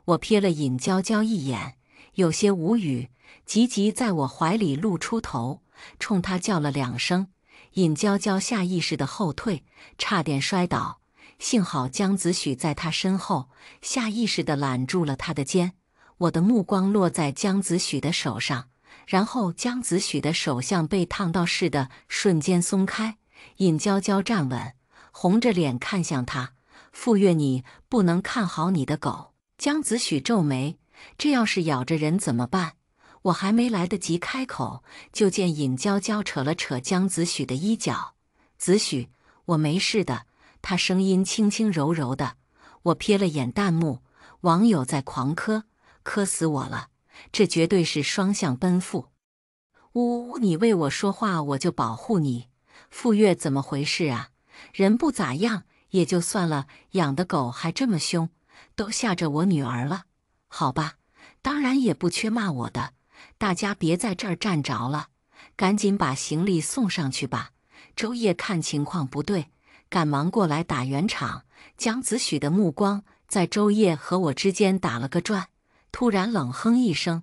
我瞥了尹娇娇一眼。有些无语，急急在我怀里露出头，冲他叫了两声。尹娇娇下意识的后退，差点摔倒，幸好姜子许在他身后，下意识的揽住了他的肩。我的目光落在姜子许的手上，然后姜子许的手像被烫到似的，瞬间松开。尹娇娇站稳，红着脸看向他：“傅月，你不能看好你的狗。”姜子许皱眉。这要是咬着人怎么办？我还没来得及开口，就见尹娇娇扯了扯江子许的衣角。子许，我没事的。他声音轻轻柔柔的。我瞥了眼弹幕，网友在狂磕，磕死我了！这绝对是双向奔赴。呜呜，你为我说话，我就保护你。傅月，怎么回事啊？人不咋样也就算了，养的狗还这么凶，都吓着我女儿了。好吧，当然也不缺骂我的。大家别在这儿站着了，赶紧把行李送上去吧。周夜看情况不对，赶忙过来打圆场。江子许的目光在周夜和我之间打了个转，突然冷哼一声。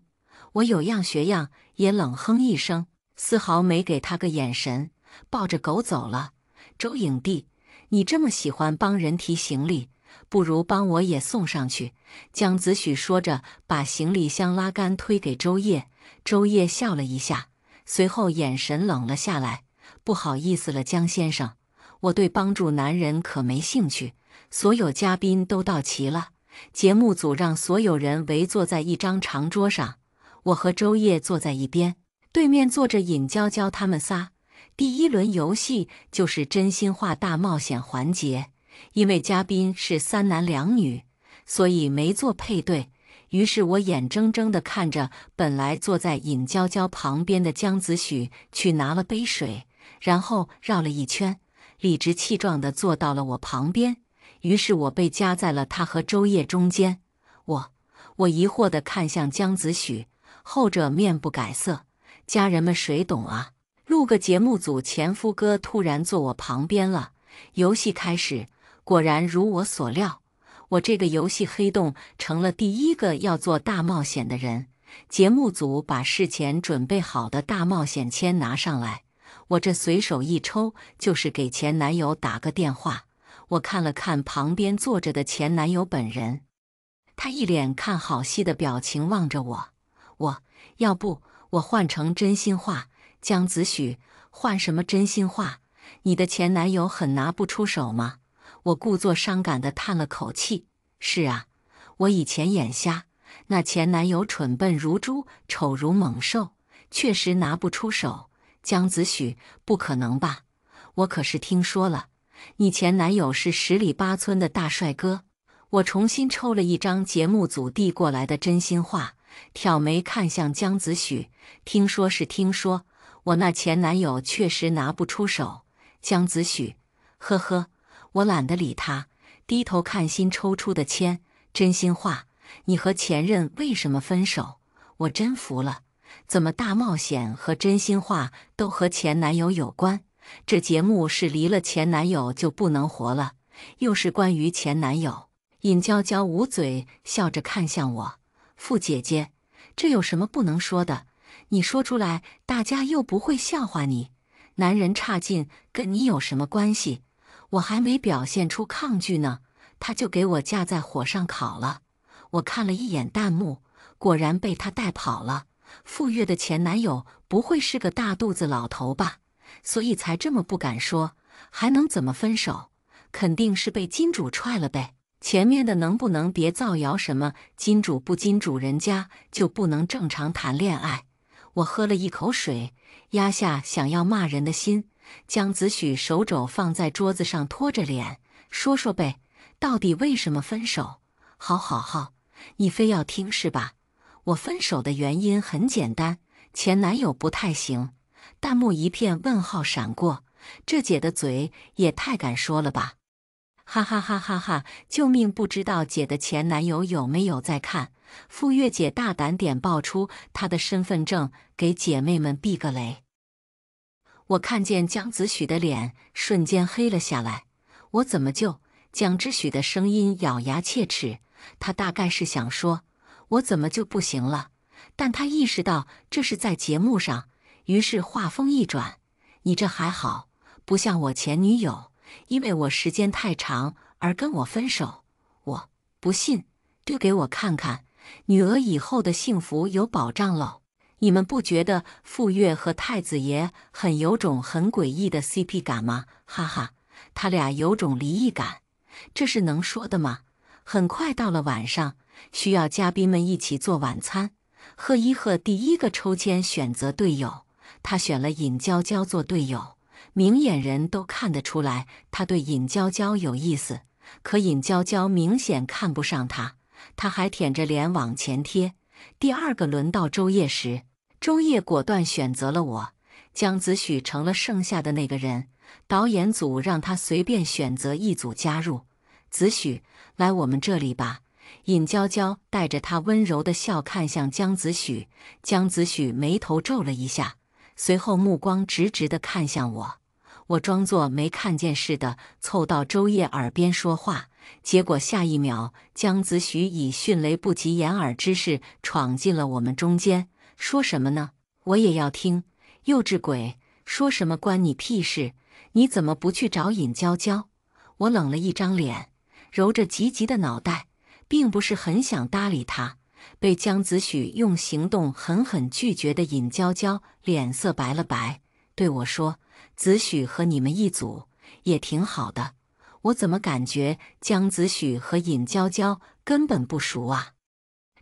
我有样学样，也冷哼一声，丝毫没给他个眼神，抱着狗走了。周影帝，你这么喜欢帮人提行李？不如帮我也送上去。”江子许说着，把行李箱拉杆推给周烨，周烨笑了一下，随后眼神冷了下来。“不好意思了，江先生，我对帮助男人可没兴趣。”所有嘉宾都到齐了，节目组让所有人围坐在一张长桌上。我和周烨坐在一边，对面坐着尹娇娇他们仨。第一轮游戏就是真心话大冒险环节。因为嘉宾是三男两女，所以没做配对。于是，我眼睁睁地看着本来坐在尹娇娇旁边的江子许去拿了杯水，然后绕了一圈，理直气壮地坐到了我旁边。于是，我被夹在了他和周烨中间。我，我疑惑地看向江子许，后者面不改色。家人们，谁懂啊？录个节目，组前夫哥突然坐我旁边了。游戏开始。果然如我所料，我这个游戏黑洞成了第一个要做大冒险的人。节目组把事前准备好的大冒险签拿上来，我这随手一抽就是给前男友打个电话。我看了看旁边坐着的前男友本人，他一脸看好戏的表情望着我。我要不我换成真心话？江子许换什么真心话？你的前男友很拿不出手吗？我故作伤感地叹了口气：“是啊，我以前眼瞎，那前男友蠢笨如猪，丑如猛兽，确实拿不出手。”姜子许，不可能吧？我可是听说了，你前男友是十里八村的大帅哥。我重新抽了一张节目组递过来的真心话，挑眉看向姜子许：“听说是听说，我那前男友确实拿不出手。”姜子许，呵呵。我懒得理他，低头看新抽出的签。真心话，你和前任为什么分手？我真服了，怎么大冒险和真心话都和前男友有关？这节目是离了前男友就不能活了？又是关于前男友？尹娇娇捂嘴笑着看向我，傅姐姐，这有什么不能说的？你说出来，大家又不会笑话你。男人差劲，跟你有什么关系？我还没表现出抗拒呢，他就给我架在火上烤了。我看了一眼弹幕，果然被他带跑了。傅月的前男友不会是个大肚子老头吧？所以才这么不敢说。还能怎么分手？肯定是被金主踹了呗。前面的能不能别造谣？什么金主不金主，人家就不能正常谈恋爱？我喝了一口水，压下想要骂人的心。江子许手肘放在桌子上，托着脸说：“说呗，到底为什么分手？好好好，你非要听是吧？我分手的原因很简单，前男友不太行。”弹幕一片问号闪过，这姐的嘴也太敢说了吧！哈哈哈哈哈！救命，不知道姐的前男友有没有在看？傅月姐大胆点爆出她的身份证，给姐妹们避个雷。我看见江子许的脸瞬间黑了下来，我怎么就……江之许的声音咬牙切齿，他大概是想说“我怎么就不行了”，但他意识到这是在节目上，于是话锋一转：“你这还好，不像我前女友，因为我时间太长而跟我分手。我不信，丢给我看看，女儿以后的幸福有保障喽。”你们不觉得傅月和太子爷很有种很诡异的 CP 感吗？哈哈，他俩有种离异感，这是能说的吗？很快到了晚上，需要嘉宾们一起做晚餐。贺一贺第一个抽签选择队友，他选了尹娇娇做队友。明眼人都看得出来，他对尹娇娇有意思，可尹娇娇明显看不上他，他还舔着脸往前贴。第二个轮到周夜时，周夜果断选择了我，江子许成了剩下的那个人。导演组让他随便选择一组加入。子许，来我们这里吧。尹娇娇带着她温柔的笑看向江子许，江子许眉头皱了一下，随后目光直直的看向我。我装作没看见似的凑到周夜耳边说话。结果下一秒，江子许以迅雷不及掩耳之势闯进了我们中间，说什么呢？我也要听。幼稚鬼，说什么关你屁事？你怎么不去找尹娇娇？我冷了一张脸，揉着急急的脑袋，并不是很想搭理他。被江子许用行动狠狠拒绝的尹娇娇脸色白了白，对我说：“子许和你们一组，也挺好的。”我怎么感觉江子许和尹娇娇根本不熟啊？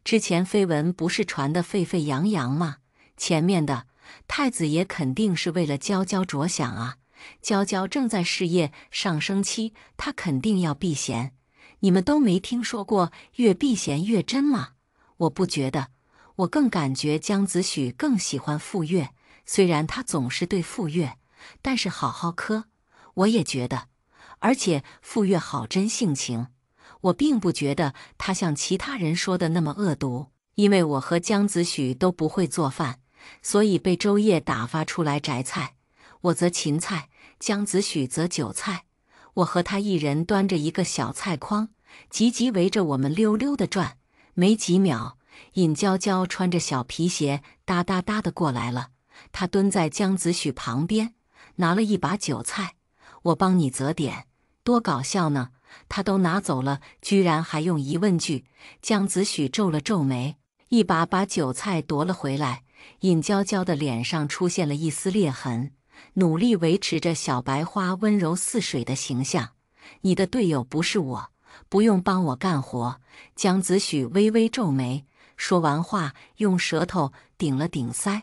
之前绯闻不是传得沸沸扬扬吗？前面的太子爷肯定是为了娇娇着想啊。娇娇正在事业上升期，他肯定要避嫌。你们都没听说过越避嫌越真吗？我不觉得，我更感觉江子许更喜欢傅月。虽然他总是对傅月，但是好好磕，我也觉得。而且傅月好真性情，我并不觉得他像其他人说的那么恶毒。因为我和姜子许都不会做饭，所以被周夜打发出来摘菜。我择芹菜，姜子许择韭菜。我和他一人端着一个小菜筐，急急围着我们溜溜的转。没几秒，尹娇娇穿着小皮鞋哒哒哒地过来了。她蹲在姜子许旁边，拿了一把韭菜。我帮你择点，多搞笑呢！他都拿走了，居然还用疑问句。江子许皱了皱眉，一把把韭菜夺了回来。尹娇娇的脸上出现了一丝裂痕，努力维持着小白花温柔似水的形象。你的队友不是我，不用帮我干活。江子许微微皱眉，说完话，用舌头顶了顶腮。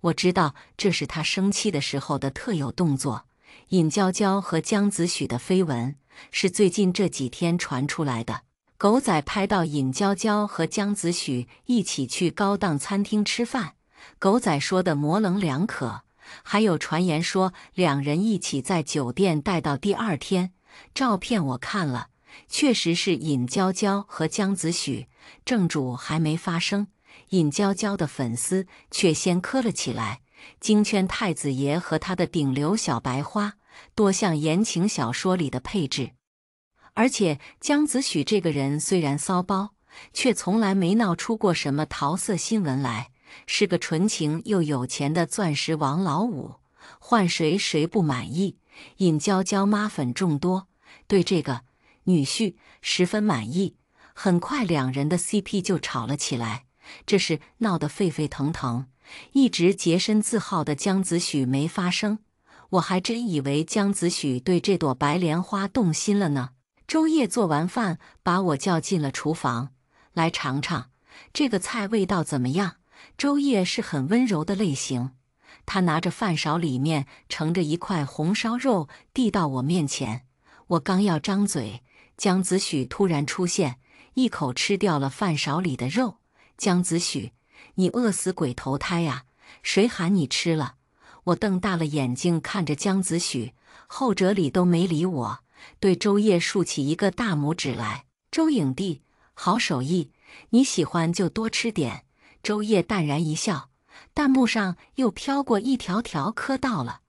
我知道这是他生气的时候的特有动作。尹娇娇和姜子许的绯闻是最近这几天传出来的。狗仔拍到尹娇娇和姜子许一起去高档餐厅吃饭，狗仔说的模棱两可。还有传言说两人一起在酒店待到第二天。照片我看了，确实是尹娇娇和姜子许。正主还没发声，尹娇娇的粉丝却先磕了起来。京圈太子爷和他的顶流小白花。多像言情小说里的配置，而且姜子许这个人虽然骚包，却从来没闹出过什么桃色新闻来，是个纯情又有钱的钻石王老五，换谁谁不满意。尹娇娇妈粉众多，对这个女婿十分满意。很快，两人的 CP 就吵了起来，这事闹得沸沸腾腾，一直洁身自好的姜子许没发声。我还真以为江子许对这朵白莲花动心了呢。周夜做完饭，把我叫进了厨房，来尝尝这个菜味道怎么样。周夜是很温柔的类型，他拿着饭勺，里面盛着一块红烧肉，递到我面前。我刚要张嘴，江子许突然出现，一口吃掉了饭勺里的肉。江子许，你饿死鬼投胎呀？谁喊你吃了？我瞪大了眼睛看着江子许，后者理都没理我，对周烨竖起一个大拇指来。周影帝，好手艺，你喜欢就多吃点。周烨淡然一笑，弹幕上又飘过一条条磕到了。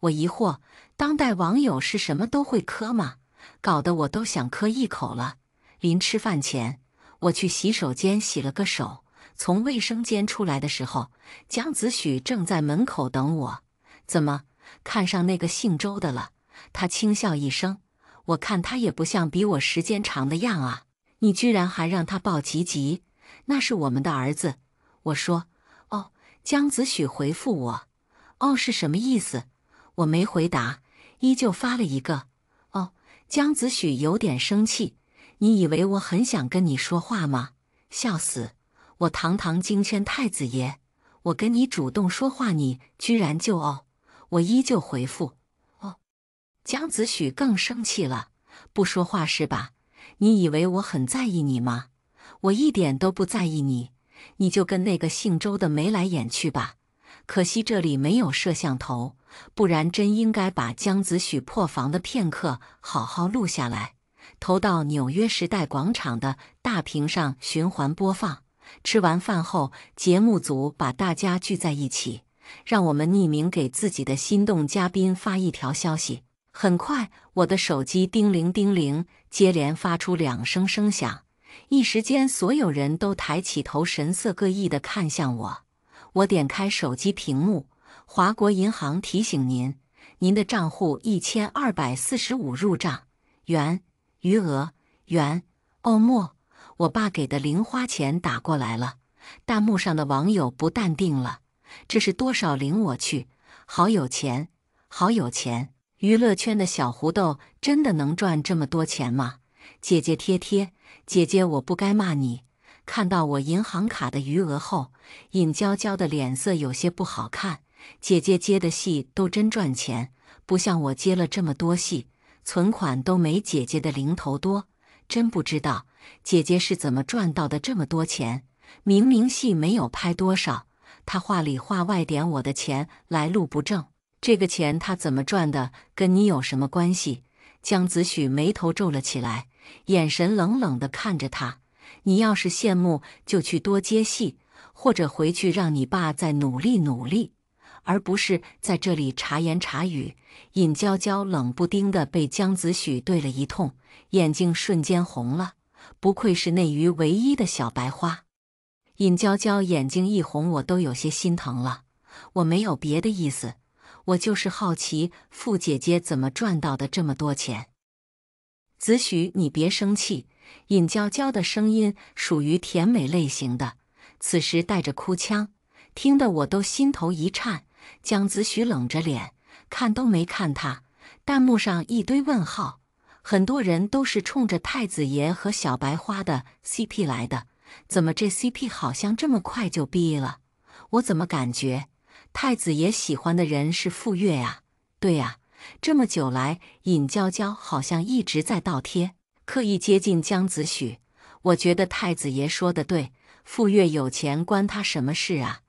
我疑惑，当代网友是什么都会磕吗？搞得我都想磕一口了。临吃饭前，我去洗手间洗了个手。从卫生间出来的时候，江子许正在门口等我。怎么看上那个姓周的了？他轻笑一声，我看他也不像比我时间长的样啊。你居然还让他抱吉吉，那是我们的儿子。我说哦，江子许回复我，哦是什么意思？我没回答，依旧发了一个哦。江子许有点生气，你以为我很想跟你说话吗？笑死。我堂堂京圈太子爷，我跟你主动说话，你居然就哦？我依旧回复哦。江子许更生气了，不说话是吧？你以为我很在意你吗？我一点都不在意你，你就跟那个姓周的眉来眼去吧。可惜这里没有摄像头，不然真应该把江子许破防的片刻好好录下来，投到纽约时代广场的大屏上循环播放。吃完饭后，节目组把大家聚在一起，让我们匿名给自己的心动嘉宾发一条消息。很快，我的手机叮铃叮铃接连发出两声声响，一时间，所有人都抬起头，神色各异地看向我。我点开手机屏幕，华国银行提醒您：您的账户一千二百四十五入账元，余额元，欧莫。我爸给的零花钱打过来了，弹幕上的网友不淡定了。这是多少零？我去，好有钱，好有钱！娱乐圈的小胡豆真的能赚这么多钱吗？姐姐贴贴，姐姐我不该骂你。看到我银行卡的余额后，尹娇娇的脸色有些不好看。姐姐接的戏都真赚钱，不像我接了这么多戏，存款都没姐姐的零头多，真不知道。姐姐是怎么赚到的这么多钱？明明戏没有拍多少，她话里话外点我的钱来路不正。这个钱她怎么赚的？跟你有什么关系？江子许眉头皱了起来，眼神冷冷地看着她。你要是羡慕，就去多接戏，或者回去让你爸再努力努力，而不是在这里茶言茶语。尹娇娇冷不丁的被江子许怼了一通，眼睛瞬间红了。不愧是内娱唯一的小白花，尹娇娇眼睛一红，我都有些心疼了。我没有别的意思，我就是好奇傅姐姐怎么赚到的这么多钱。子许，你别生气。尹娇娇的声音属于甜美类型的，此时带着哭腔，听得我都心头一颤。江子许冷着脸，看都没看她。弹幕上一堆问号。很多人都是冲着太子爷和小白花的 CP 来的，怎么这 CP 好像这么快就 B 了？我怎么感觉太子爷喜欢的人是傅月啊？对呀，这么久来，尹娇娇好像一直在倒贴，刻意接近江子许。我觉得太子爷说的对，傅月有钱关他什么事啊？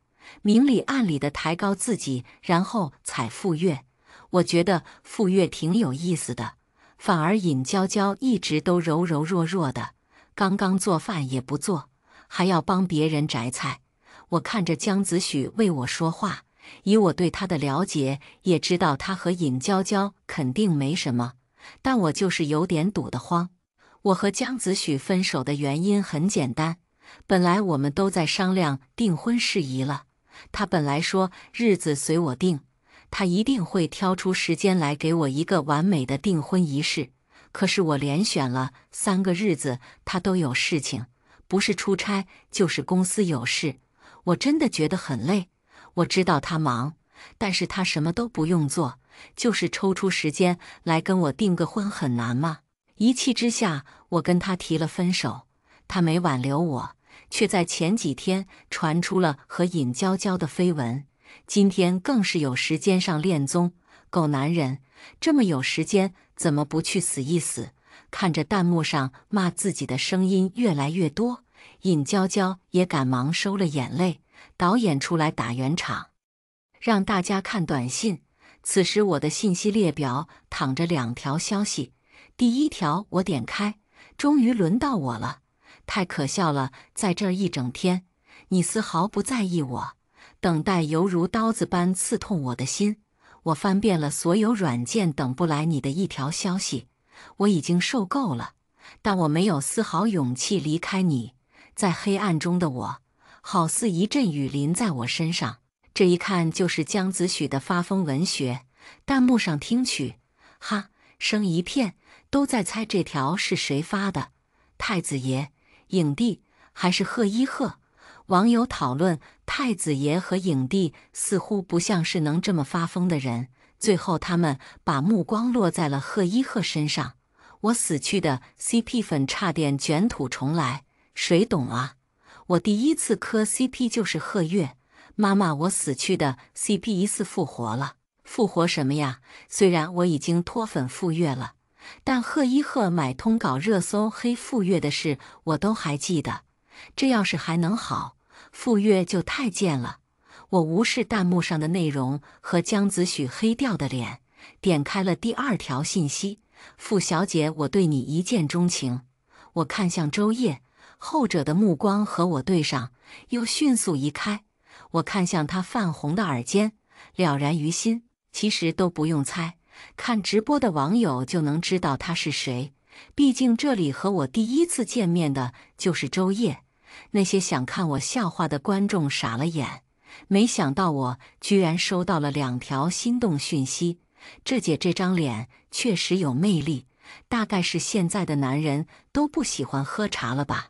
明里暗里的抬高自己，然后踩傅月。我觉得傅月挺有意思的。反而尹娇娇一直都柔柔弱弱的，刚刚做饭也不做，还要帮别人摘菜。我看着江子许为我说话，以我对他的了解，也知道他和尹娇娇肯定没什么，但我就是有点堵得慌。我和江子许分手的原因很简单，本来我们都在商量订婚事宜了，他本来说日子随我定。他一定会挑出时间来给我一个完美的订婚仪式。可是我连选了三个日子，他都有事情，不是出差就是公司有事。我真的觉得很累。我知道他忙，但是他什么都不用做，就是抽出时间来跟我订个婚很难吗？一气之下，我跟他提了分手。他没挽留我，却在前几天传出了和尹娇娇的绯闻。今天更是有时间上恋综。狗男人这么有时间，怎么不去死一死？看着弹幕上骂自己的声音越来越多，尹娇娇也赶忙收了眼泪。导演出来打圆场，让大家看短信。此时我的信息列表躺着两条消息，第一条我点开，终于轮到我了，太可笑了！在这一整天，你丝毫不在意我。等待犹如刀子般刺痛我的心，我翻遍了所有软件，等不来你的一条消息，我已经受够了，但我没有丝毫勇气离开你。在黑暗中的我，好似一阵雨淋在我身上。这一看就是姜子许的发疯文学，弹幕上听取，哈声一片，都在猜这条是谁发的：太子爷、影帝还是贺一贺？网友讨论。太子爷和影帝似乎不像是能这么发疯的人。最后，他们把目光落在了贺一贺身上。我死去的 CP 粉差点卷土重来，谁懂啊？我第一次磕 CP 就是贺月妈妈，我死去的 CP 疑似复活了。复活什么呀？虽然我已经脱粉赴月了，但贺一贺买通搞热搜黑赴月的事我都还记得。这要是还能好？傅月就太贱了！我无视弹幕上的内容和江子许黑掉的脸，点开了第二条信息。傅小姐，我对你一见钟情。我看向周叶，后者的目光和我对上，又迅速移开。我看向他泛红的耳尖，了然于心。其实都不用猜，看直播的网友就能知道他是谁。毕竟这里和我第一次见面的就是周叶。那些想看我笑话的观众傻了眼，没想到我居然收到了两条心动讯息。这姐这张脸确实有魅力，大概是现在的男人都不喜欢喝茶了吧？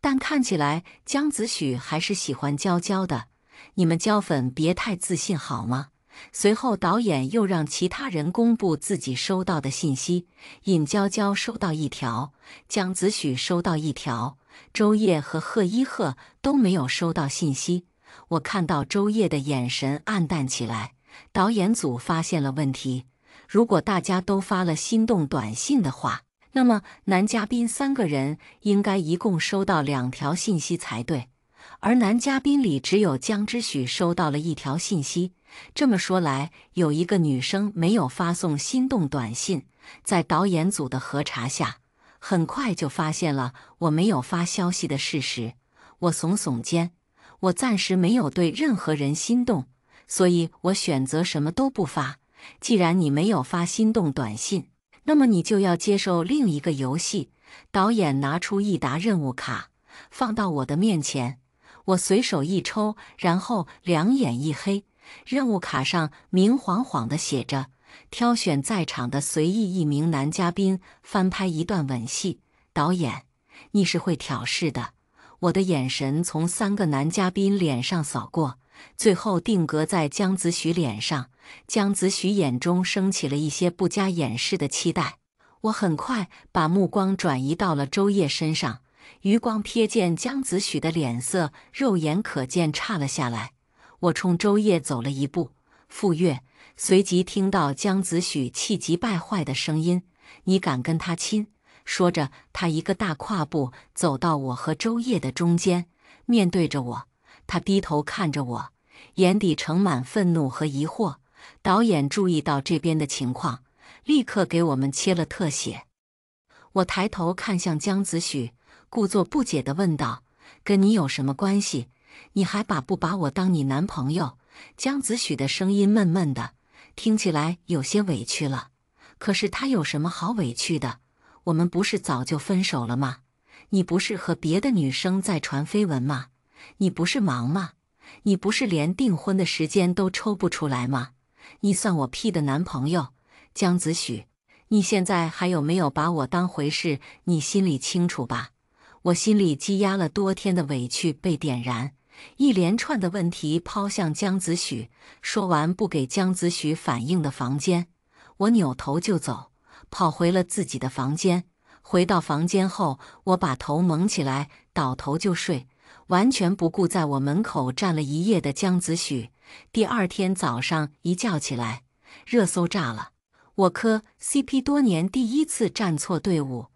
但看起来姜子许还是喜欢娇娇的，你们娇粉别太自信好吗？随后导演又让其他人公布自己收到的信息，尹娇娇收到一条，姜子许收到一条。周烨和贺一贺都没有收到信息，我看到周烨的眼神暗淡起来。导演组发现了问题。如果大家都发了心动短信的话，那么男嘉宾三个人应该一共收到两条信息才对。而男嘉宾里只有江之许收到了一条信息。这么说来，有一个女生没有发送心动短信。在导演组的核查下。很快就发现了我没有发消息的事实，我耸耸肩，我暂时没有对任何人心动，所以我选择什么都不发。既然你没有发心动短信，那么你就要接受另一个游戏。导演拿出一沓任务卡，放到我的面前，我随手一抽，然后两眼一黑，任务卡上明晃晃的写着。挑选在场的随意一名男嘉宾翻拍一段吻戏，导演，你是会挑事的。我的眼神从三个男嘉宾脸上扫过，最后定格在江子许脸上。江子许眼中升起了一些不加掩饰的期待。我很快把目光转移到了周烨身上，余光瞥见江子许的脸色，肉眼可见差了下来。我冲周烨走了一步，傅月。随即听到江子许气急败坏的声音：“你敢跟他亲？”说着，他一个大跨步走到我和周烨的中间，面对着我，他低头看着我，眼底盛满愤怒和疑惑。导演注意到这边的情况，立刻给我们切了特写。我抬头看向江子许，故作不解地问道：“跟你有什么关系？你还把不把我当你男朋友？”江子许的声音闷闷的。听起来有些委屈了，可是他有什么好委屈的？我们不是早就分手了吗？你不是和别的女生在传绯闻吗？你不是忙吗？你不是连订婚的时间都抽不出来吗？你算我屁的男朋友，江子许？你现在还有没有把我当回事？你心里清楚吧？我心里积压了多天的委屈被点燃。一连串的问题抛向姜子许，说完不给姜子许反应的房间，我扭头就走，跑回了自己的房间。回到房间后，我把头蒙起来，倒头就睡，完全不顾在我门口站了一夜的姜子许。第二天早上一觉起来，热搜炸了，我磕 CP 多年第一次站错队伍。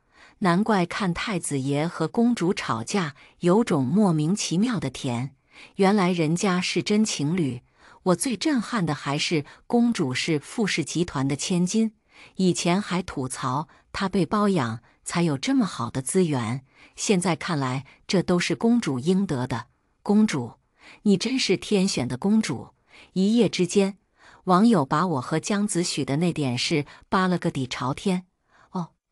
难怪看太子爷和公主吵架有种莫名其妙的甜，原来人家是真情侣。我最震撼的还是公主是富氏集团的千金，以前还吐槽她被包养才有这么好的资源，现在看来这都是公主应得的。公主，你真是天选的公主！一夜之间，网友把我和姜子许的那点事扒了个底朝天。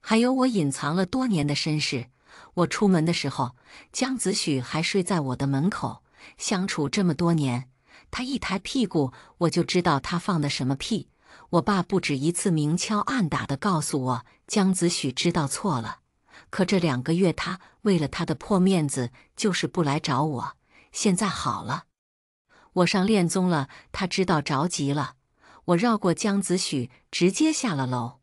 还有我隐藏了多年的身世。我出门的时候，姜子许还睡在我的门口。相处这么多年，他一抬屁股，我就知道他放的什么屁。我爸不止一次明敲暗打的告诉我，姜子许知道错了。可这两个月，他为了他的破面子，就是不来找我。现在好了，我上恋综了，他知道着急了。我绕过姜子许，直接下了楼。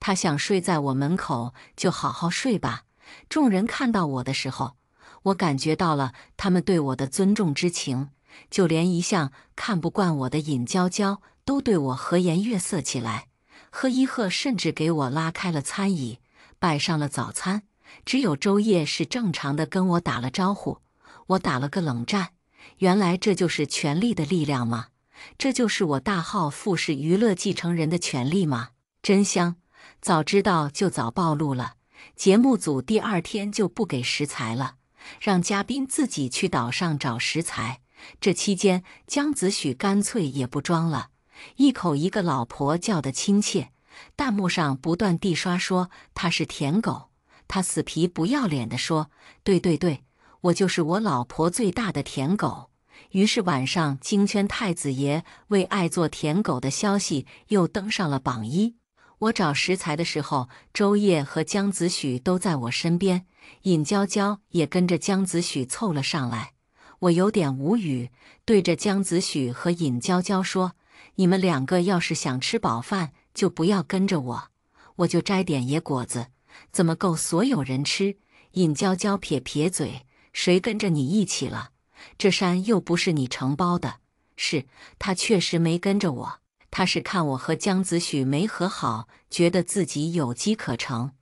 他想睡在我门口，就好好睡吧。众人看到我的时候，我感觉到了他们对我的尊重之情。就连一向看不惯我的尹娇娇都对我和颜悦色起来。贺一贺甚至给我拉开了餐椅，摆上了早餐。只有周夜是正常的，跟我打了招呼。我打了个冷战。原来这就是权力的力量吗？这就是我大号富士娱乐继承人的权利吗？真香。早知道就早暴露了，节目组第二天就不给食材了，让嘉宾自己去岛上找食材。这期间，姜子许干脆也不装了，一口一个“老婆”叫的亲切，弹幕上不断地刷说他是舔狗，他死皮不要脸的说：“对对对，我就是我老婆最大的舔狗。”于是晚上，京圈太子爷为爱做舔狗的消息又登上了榜一。我找食材的时候，周烨和姜子许都在我身边，尹娇娇也跟着姜子许凑了上来。我有点无语，对着姜子许和尹娇娇说：“你们两个要是想吃饱饭，就不要跟着我，我就摘点野果子，怎么够所有人吃？”尹娇娇撇撇嘴：“谁跟着你一起了？这山又不是你承包的。”是，他确实没跟着我。他是看我和江子许没和好，觉得自己有机可乘。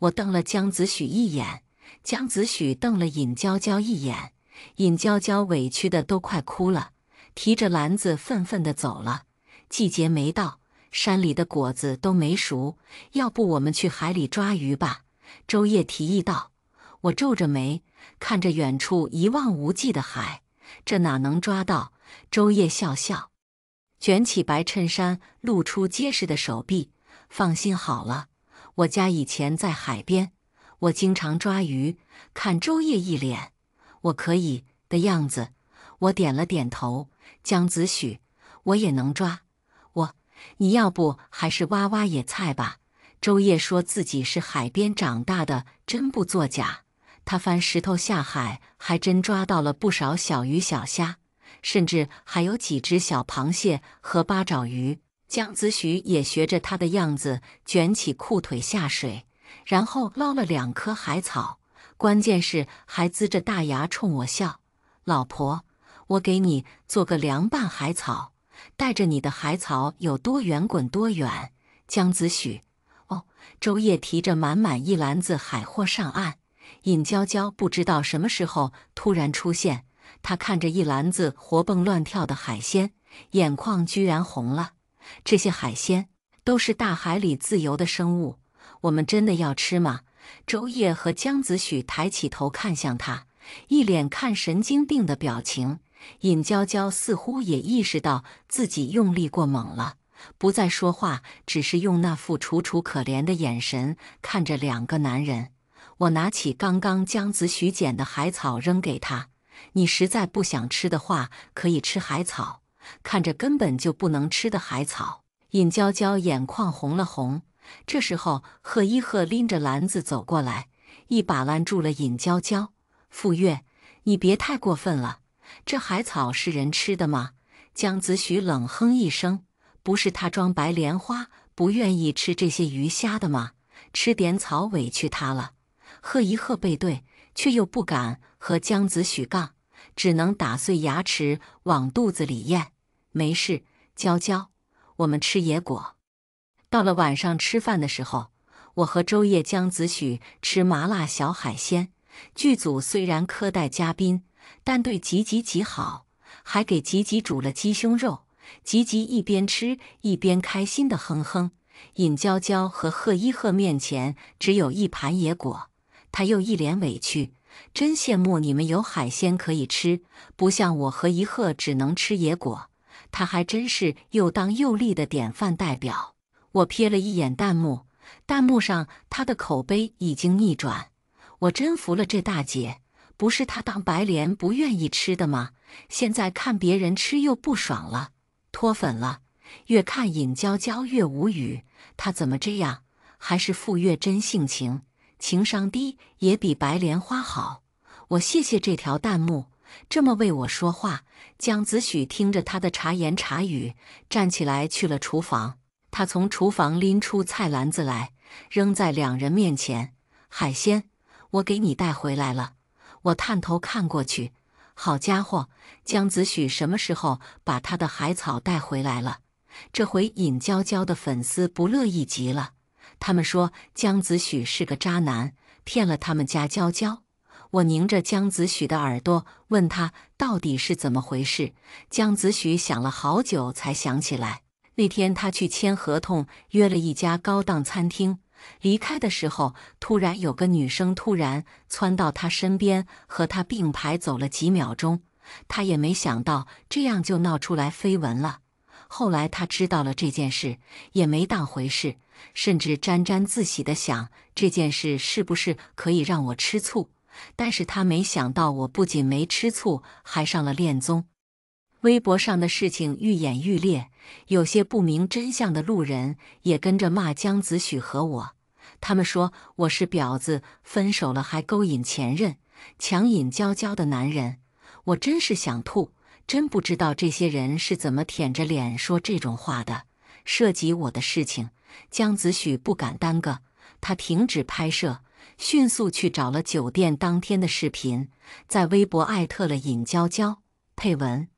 我瞪了江子许一眼，江子许瞪了尹娇娇一眼，尹娇娇委屈的都快哭了，提着篮子愤愤的走了。季节没到，山里的果子都没熟，要不我们去海里抓鱼吧？周夜提议道。我皱着眉看着远处一望无际的海，这哪能抓到？周夜笑笑。卷起白衬衫，露出结实的手臂。放心好了，我家以前在海边，我经常抓鱼。看周叶一脸“我可以”的样子，我点了点头。江子许，我也能抓。我，你要不还是挖挖野菜吧？周叶说自己是海边长大的，真不作假。他翻石头下海，还真抓到了不少小鱼小虾。甚至还有几只小螃蟹和八爪鱼。姜子许也学着他的样子卷起裤腿下水，然后捞了两颗海草。关键是还呲着大牙冲我笑：“老婆，我给你做个凉拌海草，带着你的海草有多远滚多远。”江子许，哦，周夜提着满满一篮子海货上岸，尹娇娇不知道什么时候突然出现。他看着一篮子活蹦乱跳的海鲜，眼眶居然红了。这些海鲜都是大海里自由的生物，我们真的要吃吗？周烨和姜子许抬起头看向他，一脸看神经病的表情。尹娇娇似乎也意识到自己用力过猛了，不再说话，只是用那副楚楚可怜的眼神看着两个男人。我拿起刚刚姜子许捡的海草扔给他。你实在不想吃的话，可以吃海草。看着根本就不能吃的海草，尹娇娇眼眶红了红。这时候，贺一贺拎着篮子走过来，一把拦住了尹娇娇：“傅月，你别太过分了，这海草是人吃的吗？”江子许冷哼一声：“不是他装白莲花，不愿意吃这些鱼虾的吗？吃点草委屈他了。”贺一贺背对。却又不敢和姜子许杠，只能打碎牙齿往肚子里咽。没事，娇娇，我们吃野果。到了晚上吃饭的时候，我和周夜、姜子许吃麻辣小海鲜。剧组虽然苛待嘉宾，但对吉吉极好，还给吉吉煮了鸡胸肉。吉吉一边吃一边开心的哼哼。尹娇娇和贺一贺面前只有一盘野果。他又一脸委屈，真羡慕你们有海鲜可以吃，不像我和一鹤只能吃野果。他还真是又当又立的典范代表。我瞥了一眼弹幕，弹幕上他的口碑已经逆转。我真服了这大姐，不是他当白莲不愿意吃的吗？现在看别人吃又不爽了，脱粉了。越看尹娇娇越无语，她怎么这样？还是傅月真性情。情商低也比白莲花好，我谢谢这条弹幕这么为我说话。江子许听着他的茶言茶语，站起来去了厨房。他从厨房拎出菜篮子来，扔在两人面前。海鲜，我给你带回来了。我探头看过去，好家伙，江子许什么时候把他的海草带回来了？这回尹娇娇的粉丝不乐意极了。他们说江子许是个渣男，骗了他们家娇娇。我拧着江子许的耳朵问他到底是怎么回事。江子许想了好久才想起来，那天他去签合同，约了一家高档餐厅。离开的时候，突然有个女生突然窜到他身边，和他并排走了几秒钟。他也没想到这样就闹出来绯闻了。后来他知道了这件事，也没当回事。甚至沾沾自喜地想这件事是不是可以让我吃醋，但是他没想到我不仅没吃醋，还上了恋综。微博上的事情愈演愈烈，有些不明真相的路人也跟着骂江子许和我。他们说我是婊子，分手了还勾引前任，强引娇娇的男人。我真是想吐，真不知道这些人是怎么舔着脸说这种话的，涉及我的事情。江子许不敢耽搁，他停止拍摄，迅速去找了酒店当天的视频，在微博艾特了尹娇娇，配文：“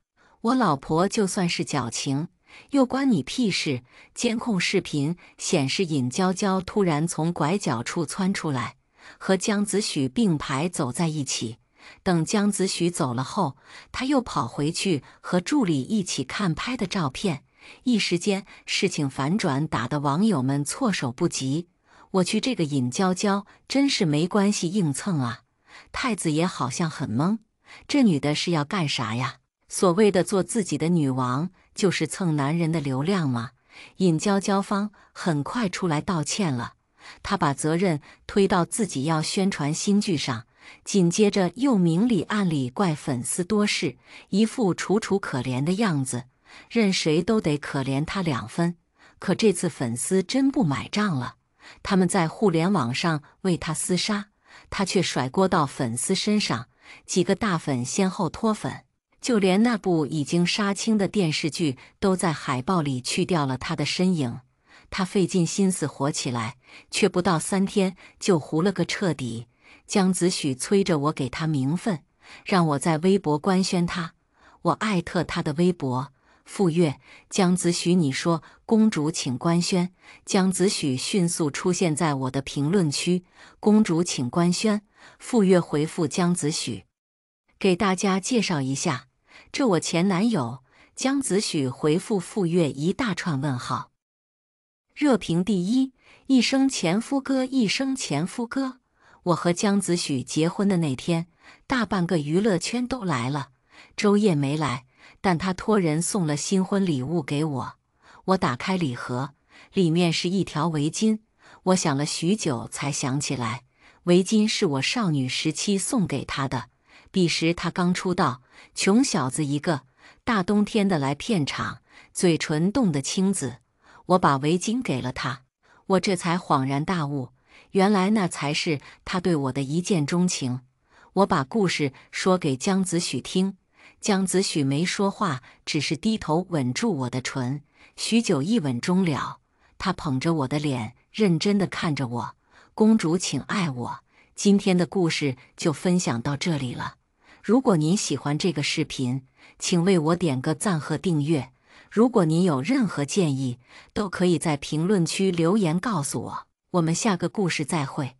我老婆就算是矫情，又关你屁事。”监控视频显示，尹娇娇突然从拐角处窜出来，和江子许并排走在一起。等江子许走了后，他又跑回去和助理一起看拍的照片。一时间，事情反转，打得网友们措手不及。我去，这个尹娇娇真是没关系硬蹭啊！太子爷好像很懵，这女的是要干啥呀？所谓的做自己的女王，就是蹭男人的流量吗？尹娇娇方很快出来道歉了，她把责任推到自己要宣传新剧上，紧接着又明里暗里怪粉丝多事，一副楚楚可怜的样子。任谁都得可怜他两分，可这次粉丝真不买账了。他们在互联网上为他厮杀，他却甩锅到粉丝身上。几个大粉先后脱粉，就连那部已经杀青的电视剧都在海报里去掉了他的身影。他费尽心思火起来，却不到三天就糊了个彻底。江子许催着我给他名分，让我在微博官宣他，我艾特他的微博。傅月，姜子许，你说公主请官宣。姜子许迅速出现在我的评论区，公主请官宣。傅月回复姜子许：“给大家介绍一下，这我前男友。”姜子许回复傅月一大串问号。热评第一，一生前夫哥，一生前夫哥。我和姜子许结婚的那天，大半个娱乐圈都来了，周夜没来。但他托人送了新婚礼物给我，我打开礼盒，里面是一条围巾。我想了许久，才想起来，围巾是我少女时期送给他的。彼时他刚出道，穷小子一个，大冬天的来片场，嘴唇冻得青紫。我把围巾给了他，我这才恍然大悟，原来那才是他对我的一见钟情。我把故事说给姜子许听。江子许没说话，只是低头吻住我的唇，许久一吻终了。他捧着我的脸，认真的看着我：“公主，请爱我。”今天的故事就分享到这里了。如果您喜欢这个视频，请为我点个赞和订阅。如果您有任何建议，都可以在评论区留言告诉我。我们下个故事再会。